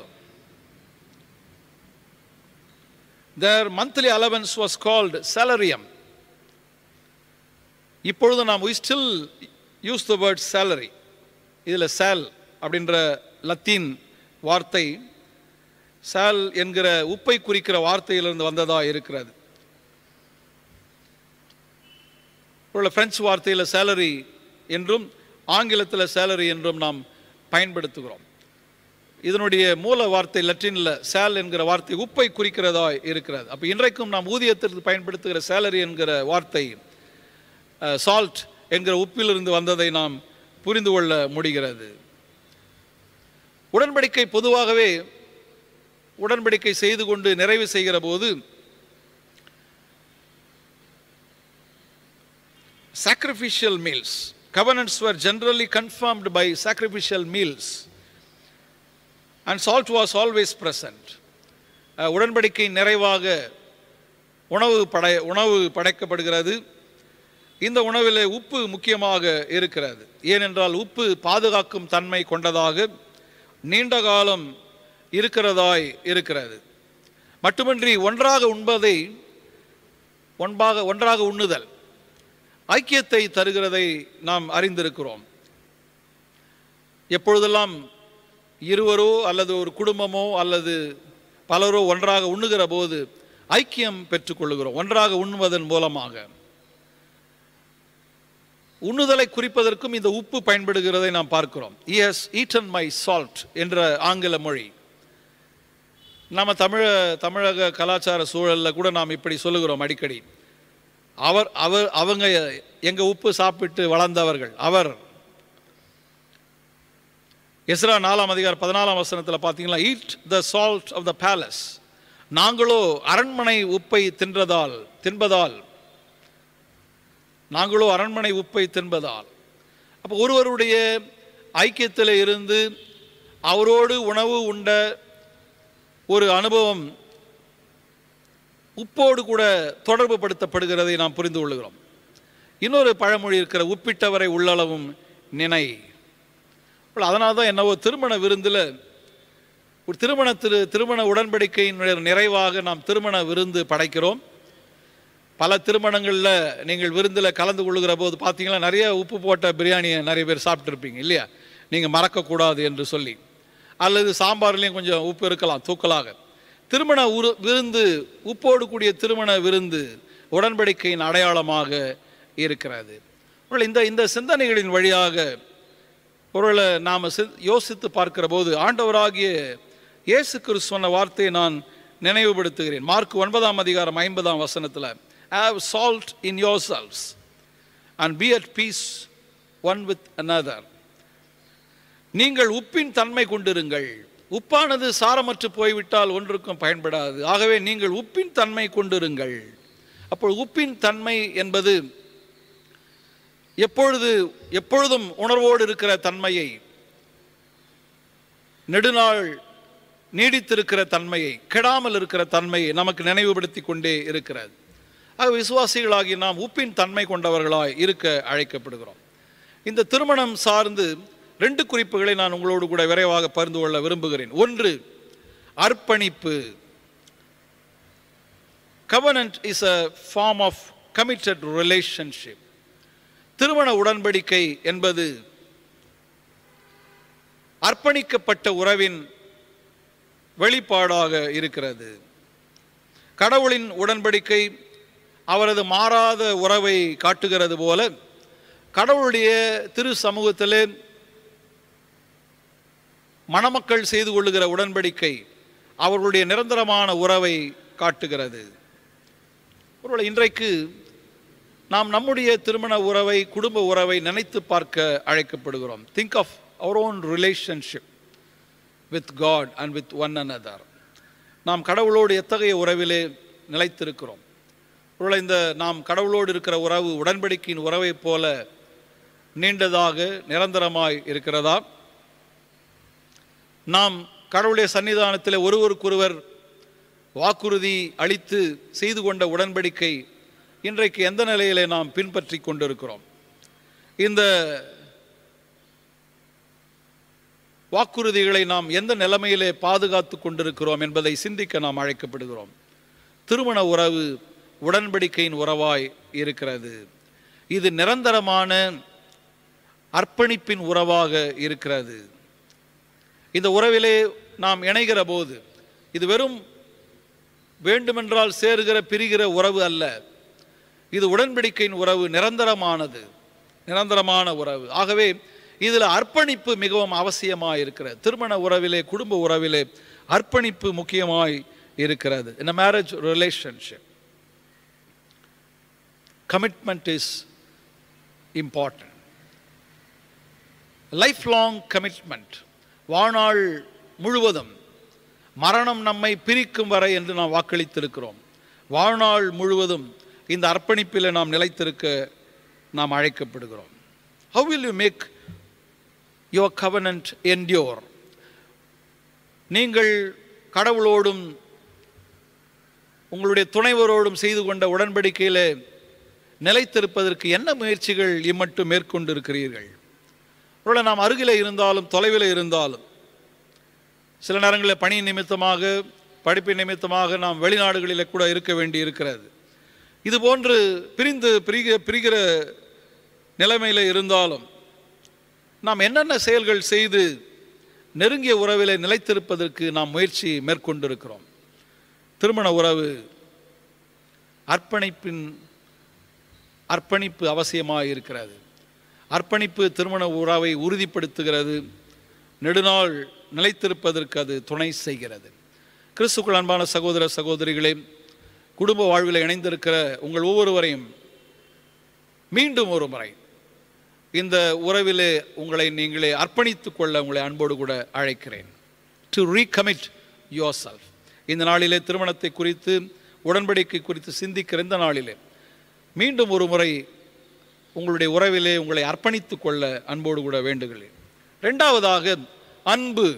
Their monthly allowance was called salarium. இப்பொழுது நாம் we still use the word salary. இதில் sal அப்படின்ற லத்தீன் வார்த்தை சால் என்கிற உப்பை குறிக்கிற வார்த்தையிலிருந்து வந்ததாக இருக்கிறது உள்ள பிரெஞ்சு வார்த்தையில் சேலரி என்றும் ஆங்கிலத்தில் சேலரி என்றும் நாம் பயன்படுத்துகிறோம் இதனுடைய மூல வார்த்தை லட்டினில் சேல் என்கிற வார்த்தை உப்பை குறிக்கிறதா இருக்கிறது அப்போ இன்றைக்கும் நாம் ஊதியத்திற்கு பயன்படுத்துகிற சேலரி என்கிற வார்த்தை சால்ட் என்கிற உப்பிலிருந்து வந்ததை நாம் புரிந்து கொள்ள முடிகிறது உடன்படிக்கை பொதுவாகவே உடன்படிக்கை செய்து கொண்டு நிறைவு செய்கிற போது sacrificial meals covenants generally generally by sacrificial meals and salt was always present உடன்படிக்கை நிறைவாக உணவு படை உணவு படைக்கப்படுகிறது இந்த உணவில் உப்பு முக்கியமாக இருக்கிறது ஏனென்றால் உப்பு பாதுகாக்கும் தன்மை கொண்டதாக நீண்ட காலம் இருக்கிறதாய் இருக்கிறது மட்டுமின்றி ஒன்றாக உண்பதை ஒன்பாக ஒன்றாக உண்ணுதல் ஐக்கியத்தை தருகிறதை நாம் அறிந்திருக்கிறோம் எப்பொழுதெல்லாம் இருவரோ அல்லது ஒரு குடும்பமோ அல்லது பலரோ ஒன்றாக உண்ணுகிற போது ஐக்கியம் பெற்றுக்கொள்கிறோம் ஒன்றாக உண்ணுவதன் மூலமாக உண்ணுதலை குறிப்பதற்கும் இந்த உப்பு பயன்படுகிறதை நாம் பார்க்கிறோம் இஎஸ் ஈட்டன் மை சால்ட் என்ற ஆங்கில மொழி நம்ம தமிழ தமிழக கலாச்சார சூழலில் கூட நாம் இப்படி சொல்லுகிறோம் அடிக்கடி அவர் அவர் அவங்க எங்கள் உப்பு சாப்பிட்டு வளர்ந்தவர்கள் அவர் எஸ்ரா நாலாம் அதிகாரம் பதினாலாம் வசனத்தில் பார்த்தீங்கன்னா eat the salt of the palace நாங்களோ அரண்மனை உப்பை தின்றதால் தின்பதால் நாங்களோ அரண்மனை உப்பை தின்பதால் அப்போ ஒருவருடைய ஐக்கியத்தில் இருந்து அவரோடு உணவு உண்ட ஒரு அனுபவம் உப்போடு கூட தொடர்பு படுத்தப்படுகிறதை நாம் புரிந்து கொள்கிறோம் இன்னொரு பழமொழி இருக்கிற உப்பிட்டவரை உள்ளளவும் நினை இப்போ அதனால தான் என்னவோ திருமண விருந்தில் ஒரு திருமண திரு திருமண உடன்படிக்கையின் நிறைவாக நாம் திருமண விருந்து படைக்கிறோம் பல திருமணங்களில் நீங்கள் விருந்தில் கலந்து கொள்ளுகிற போது பார்த்தீங்கன்னா நிறைய உப்பு போட்ட பிரியாணியை நிறைய பேர் சாப்பிட்ருப்பீங்க இல்லையா நீங்கள் மறக்கக்கூடாது என்று சொல்லி அல்லது சாம்பார்லேயும் கொஞ்சம் உப்பு இருக்கலாம் தூக்கலாக திருமண உரு விருந்து உப்போடு கூடிய திருமண விருந்து உடன்படிக்கையின் அடையாளமாக இருக்கிறது இந்த இந்த சிந்தனைகளின் வழியாக ஒருவேளை நாம் யோசித்து பார்க்கிற போது ஆண்டவராகிய இயேசு கிறிஸ் சொன்ன வார்த்தையை நான் நினைவுபடுத்துகிறேன் மார்க் ஒன்பதாம் அதிகாரம் ஐம்பதாம் வசனத்தில் have salt in yourselves and be at peace one with another நீங்கள் உப்பின் தன்மை கொண்டிருங்கள் உப்பானது சாரமற்று போய்விட்டால் ஒன்றுக்கும் பயன்படாது ஆகவே நீங்கள் உப்பின் தன்மை கொண்டிருங்கள் அப்போ உப்பின் தன்மை என்பது எப்பொழுது எப்பொழுதும் உணர்வோடு இருக்கிற தன்மையை நெடுநாள் நீடித்திருக்கிற தன்மையை கெடாமல் இருக்கிற தன்மையை நமக்கு நினைவுபடுத்தி கொண்டே இருக்கிறது ஆக விசுவாசிகளாகி நாம் உப்பின் தன்மை கொண்டவர்களாய் இருக்க அழைக்கப்படுகிறோம் இந்த திருமணம் சார்ந்து ரெண்டு குறிப்புகளை நான் உங்களோடு கூட விரைவாக பகிர்ந்து கொள்ள விரும்புகிறேன் ஒன்று அர்ப்பணிப்பு covenant is a form of committed relationship திருமண உடன்படிக்கை என்பது அர்ப்பணிக்கப்பட்ட உறவின் வெளிப்பாடாக இருக்கிறது கடவுளின் உடன்படிக்கை அவரது மாறாத உறவை காட்டுகிறது போல கடவுளுடைய திரு சமூகத்திலே மணமக்கள் செய்து கொள்ளுகிற உடன்படிக்கை அவர்களுடைய நிரந்தரமான உறவை காட்டுகிறது ஒருவேளை இன்றைக்கு நாம் நம்முடைய திருமண உறவை குடும்ப உறவை நினைத்து பார்க்க அழைக்கப்படுகிறோம் think of our own relationship with God and with one and நாம் கடவுளோடு எத்தகைய உறவிலே நிலைத்திருக்கிறோம் ஒருவேளை இந்த நாம் கடவுளோடு இருக்கிற உறவு உடன்படிக்கையின் உறவை போல நீண்டதாக நிரந்தரமாய் இருக்கிறதா நாம் கடவுளுடைய சன்னிதானத்தில் ஒருவருக்கொருவர் வாக்குறுதி அளித்து செய்து கொண்ட உடன்படிக்கை இன்றைக்கு எந்த நிலையிலே நாம் பின்பற்றி கொண்டிருக்கிறோம் இந்த வாக்குறுதிகளை நாம் எந்த நிலைமையிலே பாதுகாத்து கொண்டிருக்கிறோம் என்பதை சிந்திக்க நாம் அழைக்கப்படுகிறோம் திருமண உறவு உடன்படிக்கையின் உறவாய் இருக்கிறது இது நிரந்தரமான அர்ப்பணிப்பின் உறவாக இருக்கிறது இந்த உறவிலே நாம் இணைகிற போது இது வெறும் வேண்டுமென்றால் சேருகிற பிரிகிற உறவு அல்ல இது உடன்படிக்கையின் உறவு நிரந்தரமானது நிரந்தரமான உறவு ஆகவே இதில் அர்ப்பணிப்பு மிகவும் அவசியமாக இருக்கிறது திருமண உறவிலே குடும்ப உறவிலே அர்ப்பணிப்பு முக்கியமாய் இருக்கிறது இந்த marriage relationship commitment is important life long commitment வாழ்நாள் முழுவதும் மரணம் நம்மை பிரிக்கும் வரை என்று நாம் வாக்களித்திருக்கிறோம் வாழ்நாள் முழுவதும் இந்த அர்ப்பணிப்பில் நாம் நிலைத்திருக்க நாம் அழைக்கப்படுகிறோம் how will you make your covenant endure நீங்கள் கடவுளோடும் உங்களுடைய துணைவரோடும் செய்து கொண்ட உடன்படிக்கையில் நிலைத்திருப்பதற்கு என்ன முயற்சிகள் இம்மட்டும் மேற்கொண்டு இருக்கிறீர்கள் நாம் அருகில் இருந்தாலும் தொலைவில் இருந்தாலும் சில நேரங்களில் பணி நிமித்தமாக படிப்பின் நிமித்தமாக நாம் வெளிநாடுகளில் கூட இருக்க வேண்டி இருக்கிறது இது போன்று பிரிந்து பிரிக பிரிகிற நிலைமையில் இருந்தாலும் நாம் என்னென்ன செயல்கள் செய்து நெருங்கிய உறவில் நிலைத்திருப்பதற்கு நாம் முயற்சி மேற்கொண்டிருக்கிறோம் திருமண உறவு அர்ப்பணிப்பின் அர்ப்பணிப்பு அவசியமாக இருக்கிறது அர்ப்பணிப்பு திருமண உறவை உறுதிப்படுத்துகிறது நெடுநாள் நிலைத்திருப்பதற்கு அது துணை செய்கிறது கிறிஸ்துக்குள் அன்பான சகோதர சகோதரிகளே குடும்ப வாழ்வில் இணைந்திருக்கிற உங்கள் ஒவ்வொருவரையும் மீண்டும் ஒரு முறை இந்த உறவிலே உங்களை நீங்களே அர்ப்பணித்துக் கொள்ள உங்களை அன்போடு கூட அழைக்கிறேன் டு ரீகமிட் யோர் செல்ஃப் இந்த நாளிலே திருமணத்தை குறித்து உடன்படிக்கை குறித்து சிந்திக்கிற இந்த நாளிலே மீண்டும் ஒரு முறை உங்களுடைய உறவிலே உங்களை அர்ப்பணித்துக் கொள்ள அன்போடு கூட வேண்டுகிறேன் ரெண்டாவதாக அன்பு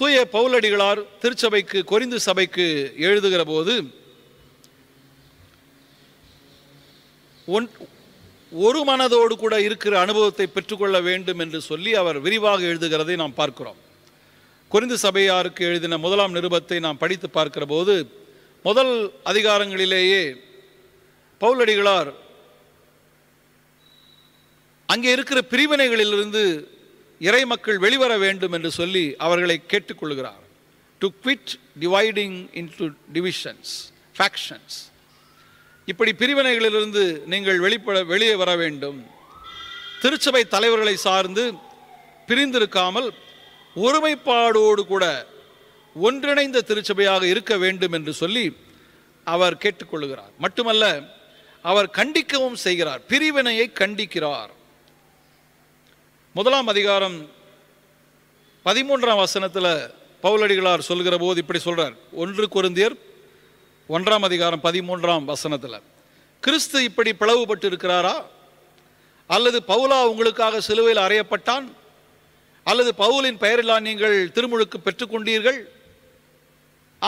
தூய பவுலடிகளார் திருச்சபைக்கு கொரிந்து சபைக்கு எழுதுகிற போது ஒன் ஒரு மனதோடு கூட இருக்கிற அனுபவத்தை பெற்றுக்கொள்ள வேண்டும் என்று சொல்லி அவர் விரிவாக எழுதுகிறதை நாம் பார்க்கிறோம் குறிந்து சபையாருக்கு எழுதின முதலாம் நிருபத்தை நாம் படித்து பார்க்கிற போது முதல் அதிகாரங்களிலேயே பவுலடிகளார் அங்கே இருக்கிற பிரிவினைகளிலிருந்து இறை மக்கள் வெளிவர வேண்டும் என்று சொல்லி அவர்களை கேட்டுக்கொள்கிறார் to quit dividing to divisions factions இப்படி பிரிவினைகளிலிருந்து நீங்கள் வெளிப்பட வெளியே வர வேண்டும் திருச்சபை தலைவர்களை சார்ந்து பிரிந்திருக்காமல் ஒருமைப்பாடோடு கூட ஒன்றிணைந்த திருச்சபையாக இருக்க வேண்டும் என்று சொல்லி அவர் கேட்டுக்கொள்கிறார் மட்டுமல்ல அவர் கண்டிக்கவும் செய்கிறார் பிரிவினையை கண்டிக்கிறார் முதலாம் அதிகாரம் பதிமூன்றாம் வசனத்தில் பவுலடிகளார் சொல்கிற போது இப்படி சொல்கிறார் ஒன்று குருந்தியர் ஒன்றாம் அதிகாரம் பதிமூன்றாம் வசனத்தில் கிறிஸ்து இப்படி பிளவுபட்டு இருக்கிறாரா அல்லது பவுலா உங்களுக்காக சிலுவையில் அறையப்பட்டான் அல்லது பவுலின் பெயரிலான் நீங்கள் திருமுழுக்கு பெற்றுக்கொண்டீர்கள்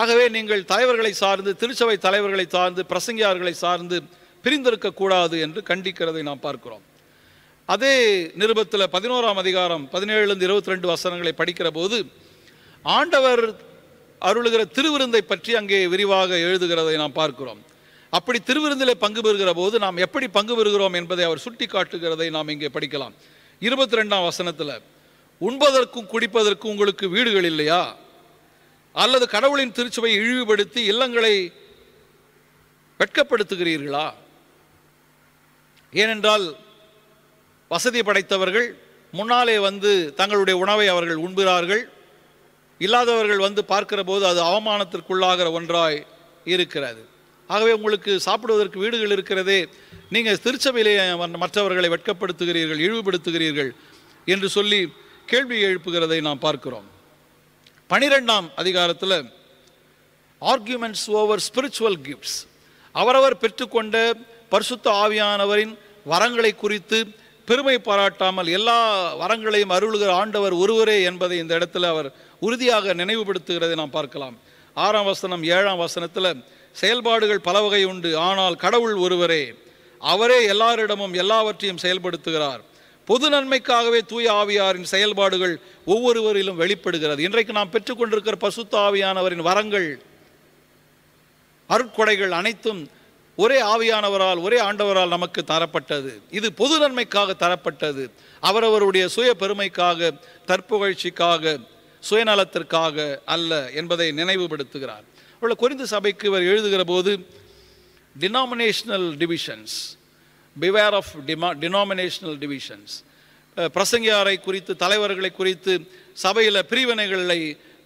ஆகவே நீங்கள் தலைவர்களை சார்ந்து திருச்சபை தலைவர்களை சார்ந்து பிரசங்கியார்களை சார்ந்து பிரிந்திருக்கக்கூடாது என்று கண்டிக்கிறதை நாம் பார்க்கிறோம் அதே நிருபத்தில் பதினோராம் அதிகாரம் பதினேழுலேருந்து இருபத்தி ரெண்டு வசனங்களை படிக்கிற போது ஆண்டவர் அருளுகிற திருவிருந்தை பற்றி அங்கே விரிவாக எழுதுகிறதை நாம் பார்க்கிறோம் அப்படி திருவிருந்தில் பங்கு பெறுகிற போது நாம் எப்படி பங்கு பெறுகிறோம் என்பதை அவர் சுட்டி காட்டுகிறதை நாம் இங்கே படிக்கலாம் இருபத்தி ரெண்டாம் வசனத்தில் உண்பதற்கும் குடிப்பதற்கும் உங்களுக்கு வீடுகள் இல்லையா அல்லது கடவுளின் திருச்சபையை இழிவுபடுத்தி இல்லங்களை வெட்கப்படுத்துகிறீர்களா ஏனென்றால் வசதி படைத்தவர்கள் முன்னாலே வந்து தங்களுடைய உணவை அவர்கள் உண்கிறார்கள் இல்லாதவர்கள் வந்து பார்க்கிற போது அது அவமானத்திற்குள்ளாகிற ஒன்றாய் இருக்கிறது ஆகவே உங்களுக்கு சாப்பிடுவதற்கு வீடுகள் இருக்கிறதே நீங்கள் திருச்சபையிலே மற்றவர்களை வெட்கப்படுத்துகிறீர்கள் இழிவுபடுத்துகிறீர்கள் என்று சொல்லி கேள்வி எழுப்புகிறதை நாம் பார்க்கிறோம் பனிரெண்டாம் அதிகாரத்தில் ஆர்கியூமெண்ட்ஸ் ஓவர் ஸ்பிரிச்சுவல் கிஃப்ட்ஸ் அவரவர் பெற்றுக்கொண்ட பரிசுத்த ஆவியானவரின் வரங்களை குறித்து பெருமை பாராட்டாமல் எல்லா வரங்களையும் அருள்கிற ஆண்டவர் ஒருவரே என்பதை இந்த இடத்துல அவர் உறுதியாக நினைவுபடுத்துகிறதை நாம் பார்க்கலாம் ஆறாம் வசனம் ஏழாம் வசனத்தில் செயல்பாடுகள் பல வகை உண்டு ஆனால் கடவுள் ஒருவரே அவரே எல்லாரிடமும் எல்லாவற்றையும் செயல்படுத்துகிறார் பொது நன்மைக்காகவே தூய ஆவியாரின் செயல்பாடுகள் ஒவ்வொருவரிலும் வெளிப்படுகிறது இன்றைக்கு நாம் பெற்றுக்கொண்டிருக்கிற பசுத்த ஆவியானவரின் வரங்கள் அருட்கொடைகள் அனைத்தும் ஒரே ஆவியானவரால் ஒரே ஆண்டவரால் நமக்கு தரப்பட்டது இது பொது நன்மைக்காக தரப்பட்டது அவரவருடைய சுய பெருமைக்காக தற்புகழ்ச்சிக்காக சுயநலத்திற்காக அல்ல என்பதை நினைவுபடுத்துகிறார் உள்ள குறிந்து சபைக்கு இவர் எழுதுகிற போது டினாமினேஷனல் டிவிஷன்ஸ் பிவேர் ஆஃப் டிமா டினாமினேஷனல் டிவிஷன்ஸ் பிரசங்கியாரை குறித்து தலைவர்களை குறித்து சபையில் பிரிவினைகளை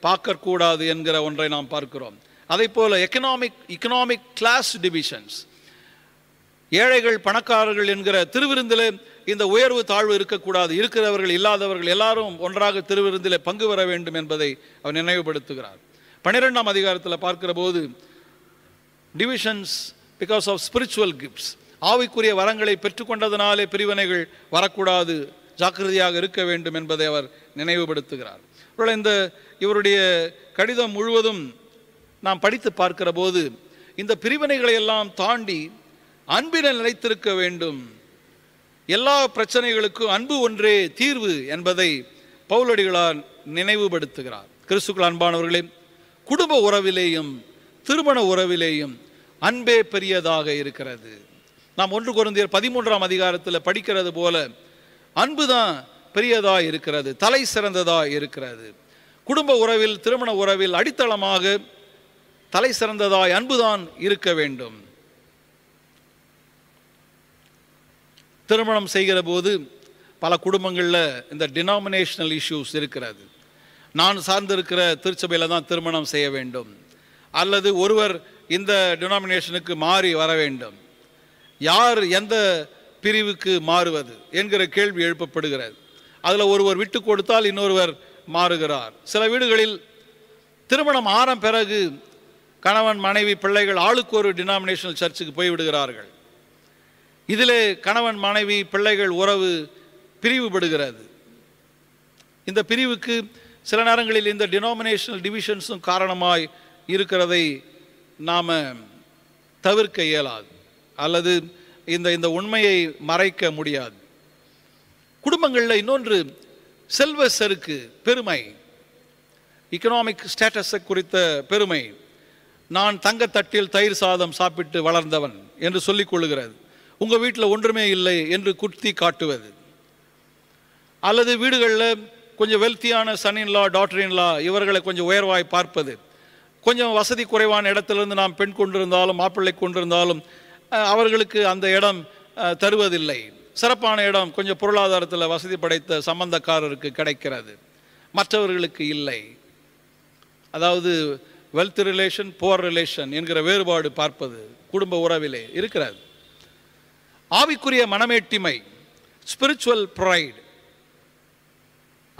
பார்க்கக்கூடாது என்கிற ஒன்றை நாம் பார்க்கிறோம் அதே போல் எக்கனாமிக் இக்கனாமிக் கிளாஸ் டிவிஷன்ஸ் ஏழைகள் பணக்காரர்கள் என்கிற திருவிருந்தில் இந்த உயர்வு தாழ்வு இருக்கக்கூடாது இருக்கிறவர்கள் இல்லாதவர்கள் எல்லாரும் ஒன்றாக திருவிருந்தில் பங்கு வர வேண்டும் என்பதை அவர் நினைவுபடுத்துகிறார் பன்னிரெண்டாம் அதிகாரத்தில் பார்க்கிற போது divisions because of spiritual gifts ஆவிக்குரிய வரங்களை பெற்றுக்கொண்டதனாலே பிரிவினைகள் வரக்கூடாது ஜாக்கிரதையாக இருக்க வேண்டும் என்பதை அவர் நினைவுபடுத்துகிறார் இந்த இவருடைய கடிதம் முழுவதும் நாம் படித்து பார்க்கிற போது இந்த பிரிவினைகளை எல்லாம் தாண்டி அன்பின நிலைத்திருக்க வேண்டும் எல்லா பிரச்சனைகளுக்கும் அன்பு ஒன்றே தீர்வு என்பதை பௌலடிகளால் நினைவுபடுத்துகிறார் கிறிஸ்துக்கள் அன்பானவர்களே குடும்ப உறவிலேயும் திருமண உறவிலேயும் அன்பே பெரியதாக இருக்கிறது நாம் ஒன்று குறைந்த பதிமூன்றாம் அதிகாரத்தில் படிக்கிறது போல அன்பு தான் பெரியதாக இருக்கிறது தலை சிறந்ததாக இருக்கிறது குடும்ப உறவில் திருமண உறவில் அடித்தளமாக தலை சிறந்ததாய் அன்புதான் இருக்க வேண்டும் திருமணம் செய்கிற போது பல குடும்பங்களில் இந்த டினாமினேஷனல் இஷ்யூஸ் இருக்கிறது நான் சார்ந்திருக்கிற திருச்சபையில் தான் திருமணம் செய்ய வேண்டும் அல்லது ஒருவர் இந்த டினாமினேஷனுக்கு மாறி வர வேண்டும் யார் எந்த பிரிவுக்கு மாறுவது என்கிற கேள்வி எழுப்பப்படுகிறது அதில் ஒருவர் விட்டு கொடுத்தால் இன்னொருவர் மாறுகிறார் சில வீடுகளில் திருமணம் ஆரம் பிறகு கணவன் மனைவி பிள்ளைகள் ஆளுக்கு ஒரு டினாமினேஷனல் சர்ச்சுக்கு போய்விடுகிறார்கள் இதில் கணவன் மனைவி பிள்ளைகள் உறவு பிரிவுபடுகிறது இந்த பிரிவுக்கு சில நேரங்களில் இந்த டினாமினேஷனல் டிவிஷன்ஸும் காரணமாய் இருக்கிறதை நாம் தவிர்க்க இயலாது அல்லது இந்த இந்த உண்மையை மறைக்க முடியாது குடும்பங்களில் இன்னொன்று செல்வ செருக்கு பெருமை இக்கனாமிக் ஸ்டேட்டஸை குறித்த பெருமை நான் தங்கத்தட்டில் தயிர் சாதம் சாப்பிட்டு வளர்ந்தவன் என்று சொல்லிக் கொள்ளுகிறது உங்கள் வீட்டில் ஒன்றுமே இல்லை என்று குத்தி காட்டுவது அல்லது வீடுகளில் கொஞ்சம் வெல்த்தியான சனின்லா டாக்டரின்லா இவர்களை கொஞ்சம் உயர்வாய் பார்ப்பது கொஞ்சம் வசதி குறைவான இடத்துலேருந்து நாம் பெண் கொண்டிருந்தாலும் மாப்பிள்ளை கொண்டிருந்தாலும் அவர்களுக்கு அந்த இடம் தருவதில்லை சிறப்பான இடம் கொஞ்சம் பொருளாதாரத்தில் வசதி படைத்த சம்பந்தக்காரருக்கு கிடைக்கிறது மற்றவர்களுக்கு இல்லை அதாவது வெல்த் ரிலேஷன் புவர் ரிலேஷன் என்கிற வேறுபாடு பார்ப்பது குடும்ப உறவிலே இருக்கிறது ஆவிக்குரிய மனமேட்டிமை ஸ்பிரிச்சுவல் ப்ரைடு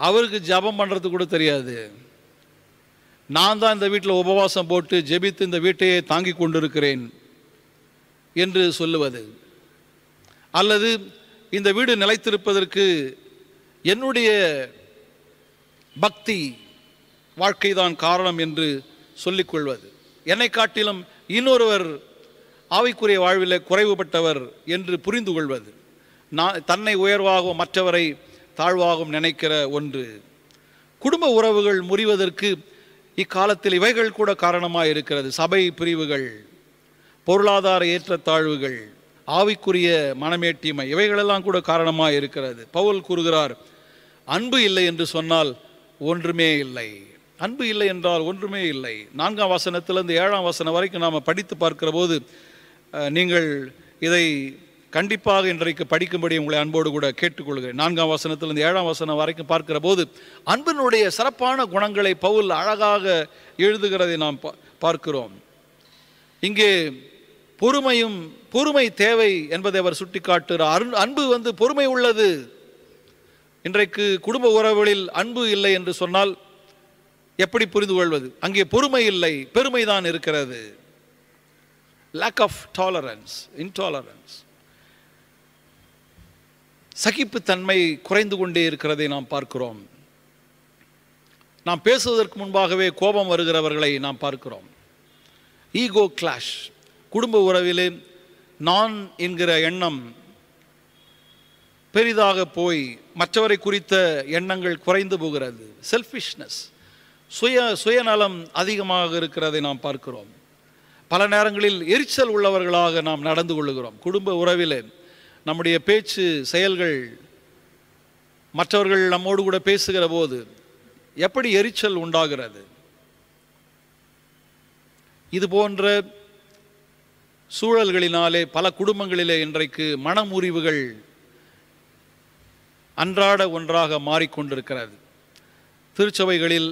அவருக்கு ஜபம் பண்ணுறது கூட தெரியாது நான் தான் இந்த வீட்டில் உபவாசம் போட்டு ஜெபித்து இந்த வீட்டையே தாங்கி கொண்டிருக்கிறேன் என்று சொல்லுவது அல்லது இந்த வீடு நிலைத்திருப்பதற்கு என்னுடைய பக்தி வாழ்க்கைதான் காரணம் என்று சொல்லிக்கொள்வது என்னை காட்டிலும் இன்னொருவர் ஆவிக்குரிய வாழ்வில் குறைவுபட்டவர் என்று புரிந்து கொள்வது நான் தன்னை உயர்வாகவும் மற்றவரை தாழ்வாகவும் நினைக்கிற ஒன்று குடும்ப உறவுகள் முறிவதற்கு இக்காலத்தில் இவைகள் கூட காரணமாக இருக்கிறது சபை பிரிவுகள் பொருளாதார ஏற்றத்தாழ்வுகள் ஆவிக்குரிய மனமேட்டிமை இவைகளெல்லாம் கூட காரணமாக இருக்கிறது பவுல் கூறுகிறார் அன்பு இல்லை என்று சொன்னால் ஒன்றுமே இல்லை அன்பு இல்லை என்றால் ஒன்றுமே இல்லை நான்காம் வசனத்திலிருந்து ஏழாம் வசனம் வரைக்கும் நாம் படித்து பார்க்கிற போது நீங்கள் இதை கண்டிப்பாக இன்றைக்கு படிக்கும்படி உங்களை அன்போடு கூட கேட்டுக்கொள்கிறேன் நான்காம் வசனத்திலிருந்து ஏழாம் வசனம் வரைக்கும் பார்க்கிற போது அன்பினுடைய சிறப்பான குணங்களை பவுல் அழகாக எழுதுகிறதை நாம் பார்க்கிறோம் இங்கே பொறுமையும் பொறுமை தேவை என்பதை அவர் சுட்டிக்காட்டுகிறார் அன்பு வந்து பொறுமை உள்ளது இன்றைக்கு குடும்ப உறவுகளில் அன்பு இல்லை என்று சொன்னால் எப்படி புரிந்து கொள்வது அங்கே பொறுமை இல்லை பெருமை தான் இருக்கிறது லேக் ஆஃப் டாலரன்ஸ் இன்டாலரன்ஸ் சகிப்புத்தன்மை குறைந்து கொண்டே இருக்கிறதை நாம் பார்க்கிறோம் நாம் பேசுவதற்கு முன்பாகவே கோபம் வருகிறவர்களை நாம் பார்க்கிறோம் ஈகோ கிளாஷ் குடும்ப உறவிலே நான் என்கிற எண்ணம் பெரிதாக போய் மற்றவரை குறித்த எண்ணங்கள் குறைந்து போகிறது செல்ஃபிஷ்னஸ் சுய சுயநலம் அதிகமாக இருக்கிறதை நாம் பார்க்கிறோம் பல நேரங்களில் எரிச்சல் உள்ளவர்களாக நாம் நடந்து கொள்கிறோம் குடும்ப உறவில் நம்முடைய பேச்சு செயல்கள் மற்றவர்கள் நம்மோடு கூட பேசுகிற போது எப்படி எரிச்சல் உண்டாகிறது இது போன்ற சூழல்களினாலே பல குடும்பங்களிலே இன்றைக்கு மனமுறிவுகள் அன்றாட ஒன்றாக மாறிக்கொண்டிருக்கிறது திருச்சபைகளில்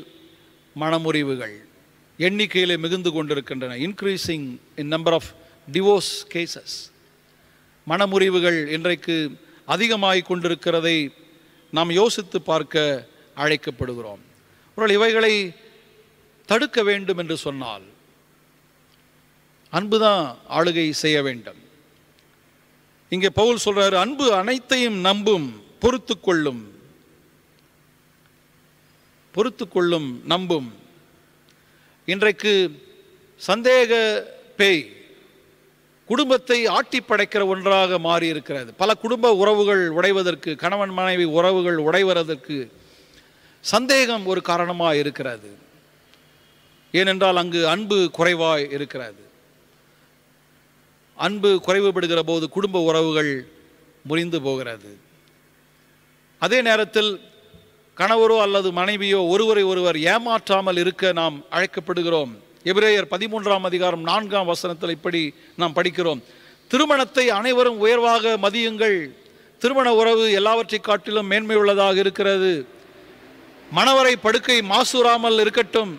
மனமுறிவுகள் எண்ணிக்கையில் மிகுந்து கொண்டிருக்கின்றன increasing in number of divorce cases மனமுறிவுகள் இன்றைக்கு அதிகமாகிக் கொண்டிருக்கிறதை நாம் யோசித்து பார்க்க அழைக்கப்படுகிறோம் ஒரு இவைகளை தடுக்க வேண்டும் என்று சொன்னால் அன்பு தான் ஆளுகை செய்ய வேண்டும் இங்கே பவுல் சொல்றாரு அன்பு அனைத்தையும் நம்பும் பொறுத்து கொள்ளும் பொறுத்து கொள்ளும் நம்பும் இன்றைக்கு சந்தேக பேய் குடும்பத்தை ஆட்டி படைக்கிற ஒன்றாக மாறி இருக்கிறது பல குடும்ப உறவுகள் உடைவதற்கு கணவன் மனைவி உறவுகள் உடைவதற்கு சந்தேகம் ஒரு காரணமாக இருக்கிறது ஏனென்றால் அங்கு அன்பு குறைவாய் இருக்கிறது அன்பு குறைவுபடுகிற போது குடும்ப உறவுகள் முறிந்து போகிறது அதே நேரத்தில் கணவரோ அல்லது மனைவியோ ஒருவரை ஒருவர் ஏமாற்றாமல் இருக்க நாம் அழைக்கப்படுகிறோம் எபிரேயர் பதிமூன்றாம் அதிகாரம் நான்காம் வசனத்தில் இப்படி நாம் படிக்கிறோம் திருமணத்தை அனைவரும் உயர்வாக மதியுங்கள் திருமண உறவு எல்லாவற்றை காட்டிலும் மேன்மையுள்ளதாக இருக்கிறது மணவரை படுக்கை மாசூராமல் இருக்கட்டும்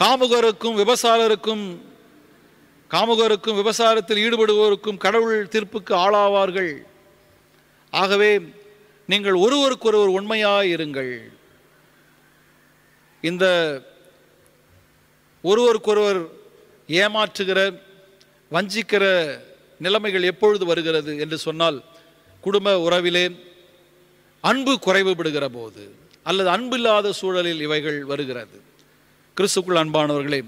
காமுகருக்கும் விபசாரருக்கும் காமுகருக்கும் விபசாரத்தில் ஈடுபடுவோருக்கும் கடவுள் தீர்ப்புக்கு ஆளாவார்கள் ஆகவே நீங்கள் ஒருவருக்கொருவர் உண்மையாயிருங்கள் இந்த ஒருவருக்கொருவர் ஏமாற்றுகிற வஞ்சிக்கிற நிலைமைகள் எப்பொழுது வருகிறது என்று சொன்னால் குடும்ப உறவிலே அன்பு குறைவுபடுகிற போது அல்லது அன்பில்லாத சூழலில் இவைகள் வருகிறது கிறிஸ்துக்குள் அன்பானவர்களே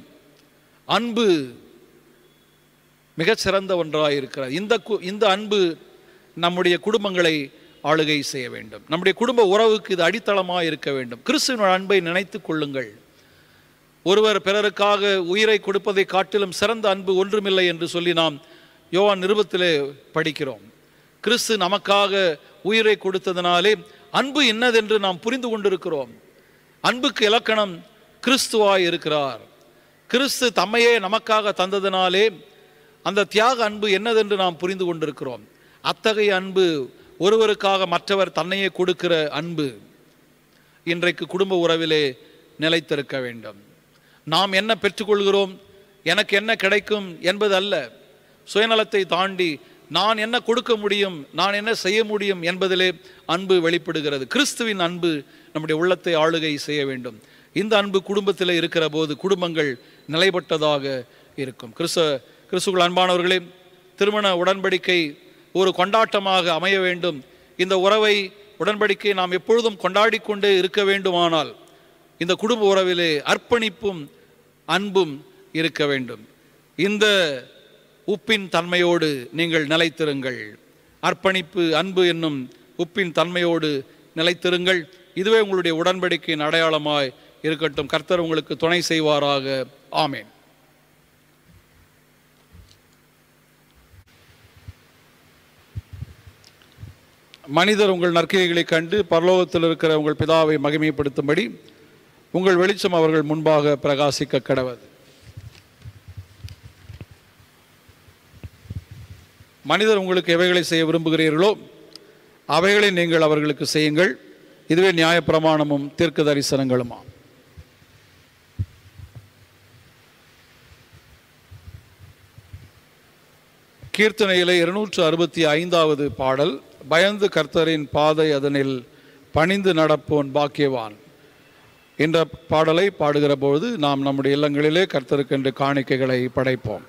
அன்பு மிகச்சிறந்த ஒன்றாக இருக்கிறது இந்த இந்த அன்பு நம்முடைய குடும்பங்களை ஆளுகை செய்ய வேண்டும் நம்முடைய குடும்ப உறவுக்கு இது அடித்தளமாக இருக்க வேண்டும் கிறிஸ்துவின் அன்பை நினைத்து கொள்ளுங்கள் ஒருவர் பிறருக்காக உயிரை கொடுப்பதை காட்டிலும் சிறந்த அன்பு ஒன்றுமில்லை என்று சொல்லி நாம் யோவான் நிருபத்திலே படிக்கிறோம் கிறிஸ்து நமக்காக உயிரை கொடுத்ததினாலே அன்பு என்னதென்று நாம் புரிந்து கொண்டிருக்கிறோம் அன்புக்கு இலக்கணம் கிறிஸ்துவாய் இருக்கிறார் கிறிஸ்து தம்மையே நமக்காக தந்ததினாலே அந்த தியாக அன்பு என்னதென்று நாம் புரிந்து கொண்டிருக்கிறோம் அத்தகைய அன்பு ஒருவருக்காக மற்றவர் தன்னையே கொடுக்கிற அன்பு இன்றைக்கு குடும்ப உறவிலே நிலைத்திருக்க வேண்டும் நாம் என்ன பெற்றுக்கொள்கிறோம் எனக்கு என்ன கிடைக்கும் என்பது அல்ல சுயநலத்தை தாண்டி நான் என்ன கொடுக்க முடியும் நான் என்ன செய்ய முடியும் என்பதிலே அன்பு வெளிப்படுகிறது கிறிஸ்துவின் அன்பு நம்முடைய உள்ளத்தை ஆளுகை செய்ய வேண்டும் இந்த அன்பு குடும்பத்தில் இருக்கிற போது குடும்பங்கள் நிலைப்பட்டதாக இருக்கும் கிறிஸ்த கிறிஸ்துக்குள் அன்பானவர்களே திருமண உடன்படிக்கை ஒரு கொண்டாட்டமாக அமைய வேண்டும் இந்த உறவை உடன்படிக்கை நாம் எப்பொழுதும் கொண்டாடி கொண்டே இருக்க வேண்டுமானால் இந்த குடும்ப உறவிலே அர்ப்பணிப்பும் அன்பும் இருக்க வேண்டும் இந்த உப்பின் தன்மையோடு நீங்கள் நிலைத்திருங்கள் அர்ப்பணிப்பு அன்பு என்னும் உப்பின் தன்மையோடு நிலைத்திருங்கள் இதுவே உங்களுடைய உடன்படிக்கையின் அடையாளமாய் இருக்கட்டும் கர்த்தர் உங்களுக்கு துணை செய்வாராக ஆமேன் மனிதர் உங்கள் நற்கைகளை கண்டு பரலோகத்தில் இருக்கிற உங்கள் பிதாவை மகிமைப்படுத்தும்படி உங்கள் வெளிச்சம் அவர்கள் முன்பாக பிரகாசிக்க கடவது மனிதர் உங்களுக்கு எவைகளை செய்ய விரும்புகிறீர்களோ அவைகளை நீங்கள் அவர்களுக்கு செய்யுங்கள் இதுவே நியாயப்பிரமாணமும் தீர்க்க தரிசனங்களுமா கீர்த்தனையில் இருநூற்று அறுபத்தி ஐந்தாவது பாடல் பயந்து கர்த்தரின் பாதை அதனில் பணிந்து நடப்போன் பாக்கியவான் என்ற பாடலை பாடுகிற பொழுது நாம் நம்முடைய இல்லங்களிலே கர்த்தருக்கென்று காணிக்கைகளை படைப்போம்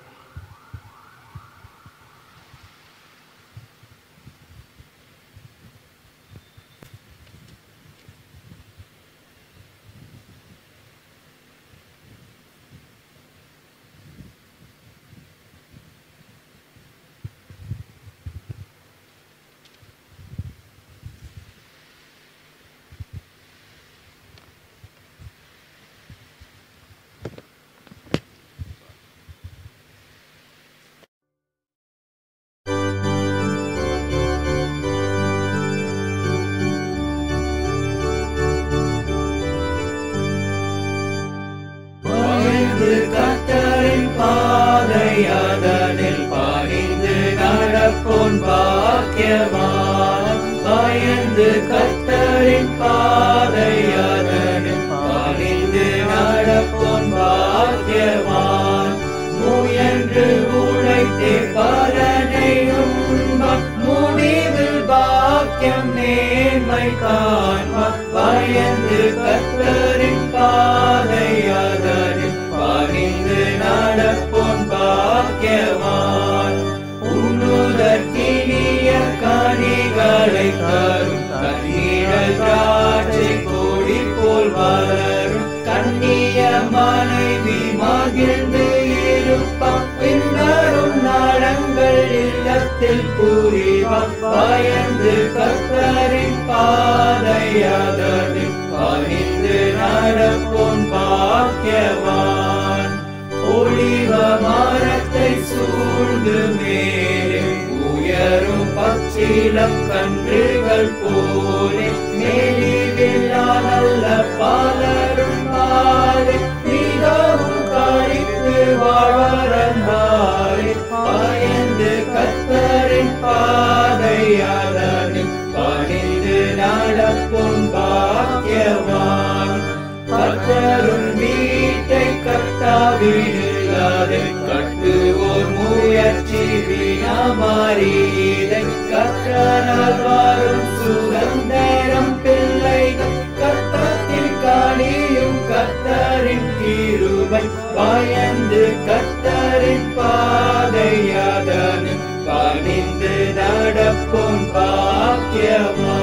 கர்த்தரால் வாரும் சுதந்திரம் பிள்ளைகள் கர்த்தத்தில் காணியும் கர்த்தரின் கிருபை பயந்து கர்த்தரின் பாதையாதனு பணிந்து நடப்போம் பாக்கியமா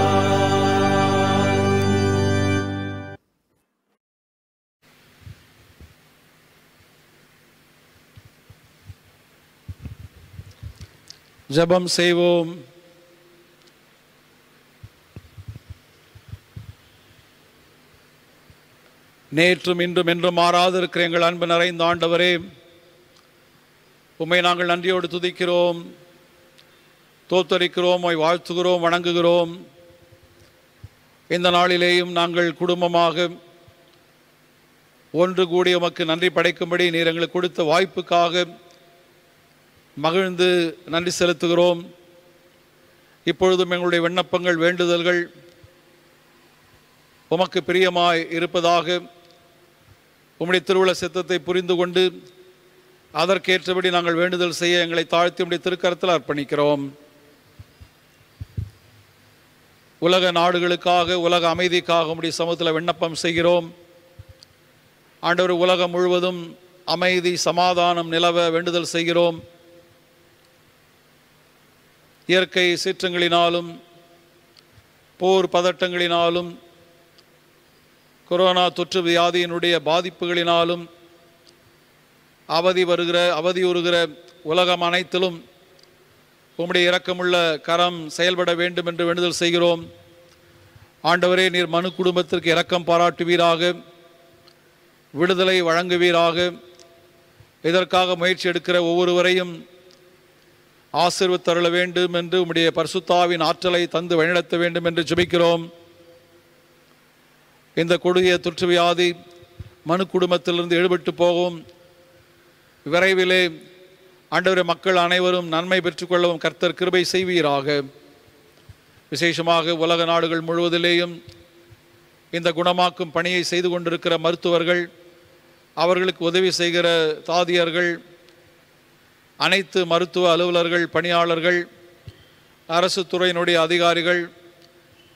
ஜபம் செய்வோம் நேற்றும் இன்றும் என்றும் மாறாதிருக்கிற இருக்கிற எங்கள் அன்பு நிறைந்த ஆண்டவரே உண்மை நாங்கள் நன்றியோடு துதிக்கிறோம் தோத்தரிக்கிறோம் வாழ்த்துகிறோம் வணங்குகிறோம் இந்த நாளிலேயும் நாங்கள் குடும்பமாக ஒன்று கூடி உமக்கு நன்றி படைக்கும்படி நீர் எங்களுக்கு கொடுத்த வாய்ப்புக்காக மகிழ்ந்து நன்றி செலுத்துகிறோம் இப்பொழுதும் எங்களுடைய விண்ணப்பங்கள் வேண்டுதல்கள் உமக்கு பிரியமாய் இருப்பதாக உம்முடைய திருவிழ சித்தத்தை புரிந்து கொண்டு அதற்கேற்றபடி நாங்கள் வேண்டுதல் செய்ய எங்களை தாழ்த்தி உடைய திருக்கரத்தில் அர்ப்பணிக்கிறோம் உலக நாடுகளுக்காக உலக அமைதிக்காக உடைய சமூகத்தில் விண்ணப்பம் செய்கிறோம் ஆண்டவர் உலகம் முழுவதும் அமைதி சமாதானம் நிலவ வேண்டுதல் செய்கிறோம் இயற்கை சீற்றங்களினாலும் போர் பதட்டங்களினாலும் கொரோனா தொற்று வியாதியினுடைய பாதிப்புகளினாலும் அவதி வருகிற அவதி உறுகிற உலகம் அனைத்திலும் உம்முடைய இரக்கமுள்ள கரம் செயல்பட வேண்டும் என்று வேண்டுதல் செய்கிறோம் ஆண்டவரே நீர் மனு குடும்பத்திற்கு இரக்கம் பாராட்டுவீராக விடுதலை வழங்குவீராக இதற்காக முயற்சி எடுக்கிற ஒவ்வொருவரையும் தருள வேண்டும் என்று உம்முடைய பரிசுத்தாவின் ஆற்றலை தந்து வழிநடத்த வேண்டும் என்று ஜெபிக்கிறோம் இந்த கொடுகிய தொற்று வியாதி மனு குடும்பத்திலிருந்து ஈடுபட்டு போகும் விரைவிலே ஆண்டவரை மக்கள் அனைவரும் நன்மை பெற்றுக்கொள்ளவும் கர்த்தர் கிருபை செய்வீராக விசேஷமாக உலக நாடுகள் முழுவதிலேயும் இந்த குணமாக்கும் பணியை செய்து கொண்டிருக்கிற மருத்துவர்கள் அவர்களுக்கு உதவி செய்கிற தாதியர்கள் அனைத்து மருத்துவ அலுவலர்கள் பணியாளர்கள் அரசு துறையினுடைய அதிகாரிகள்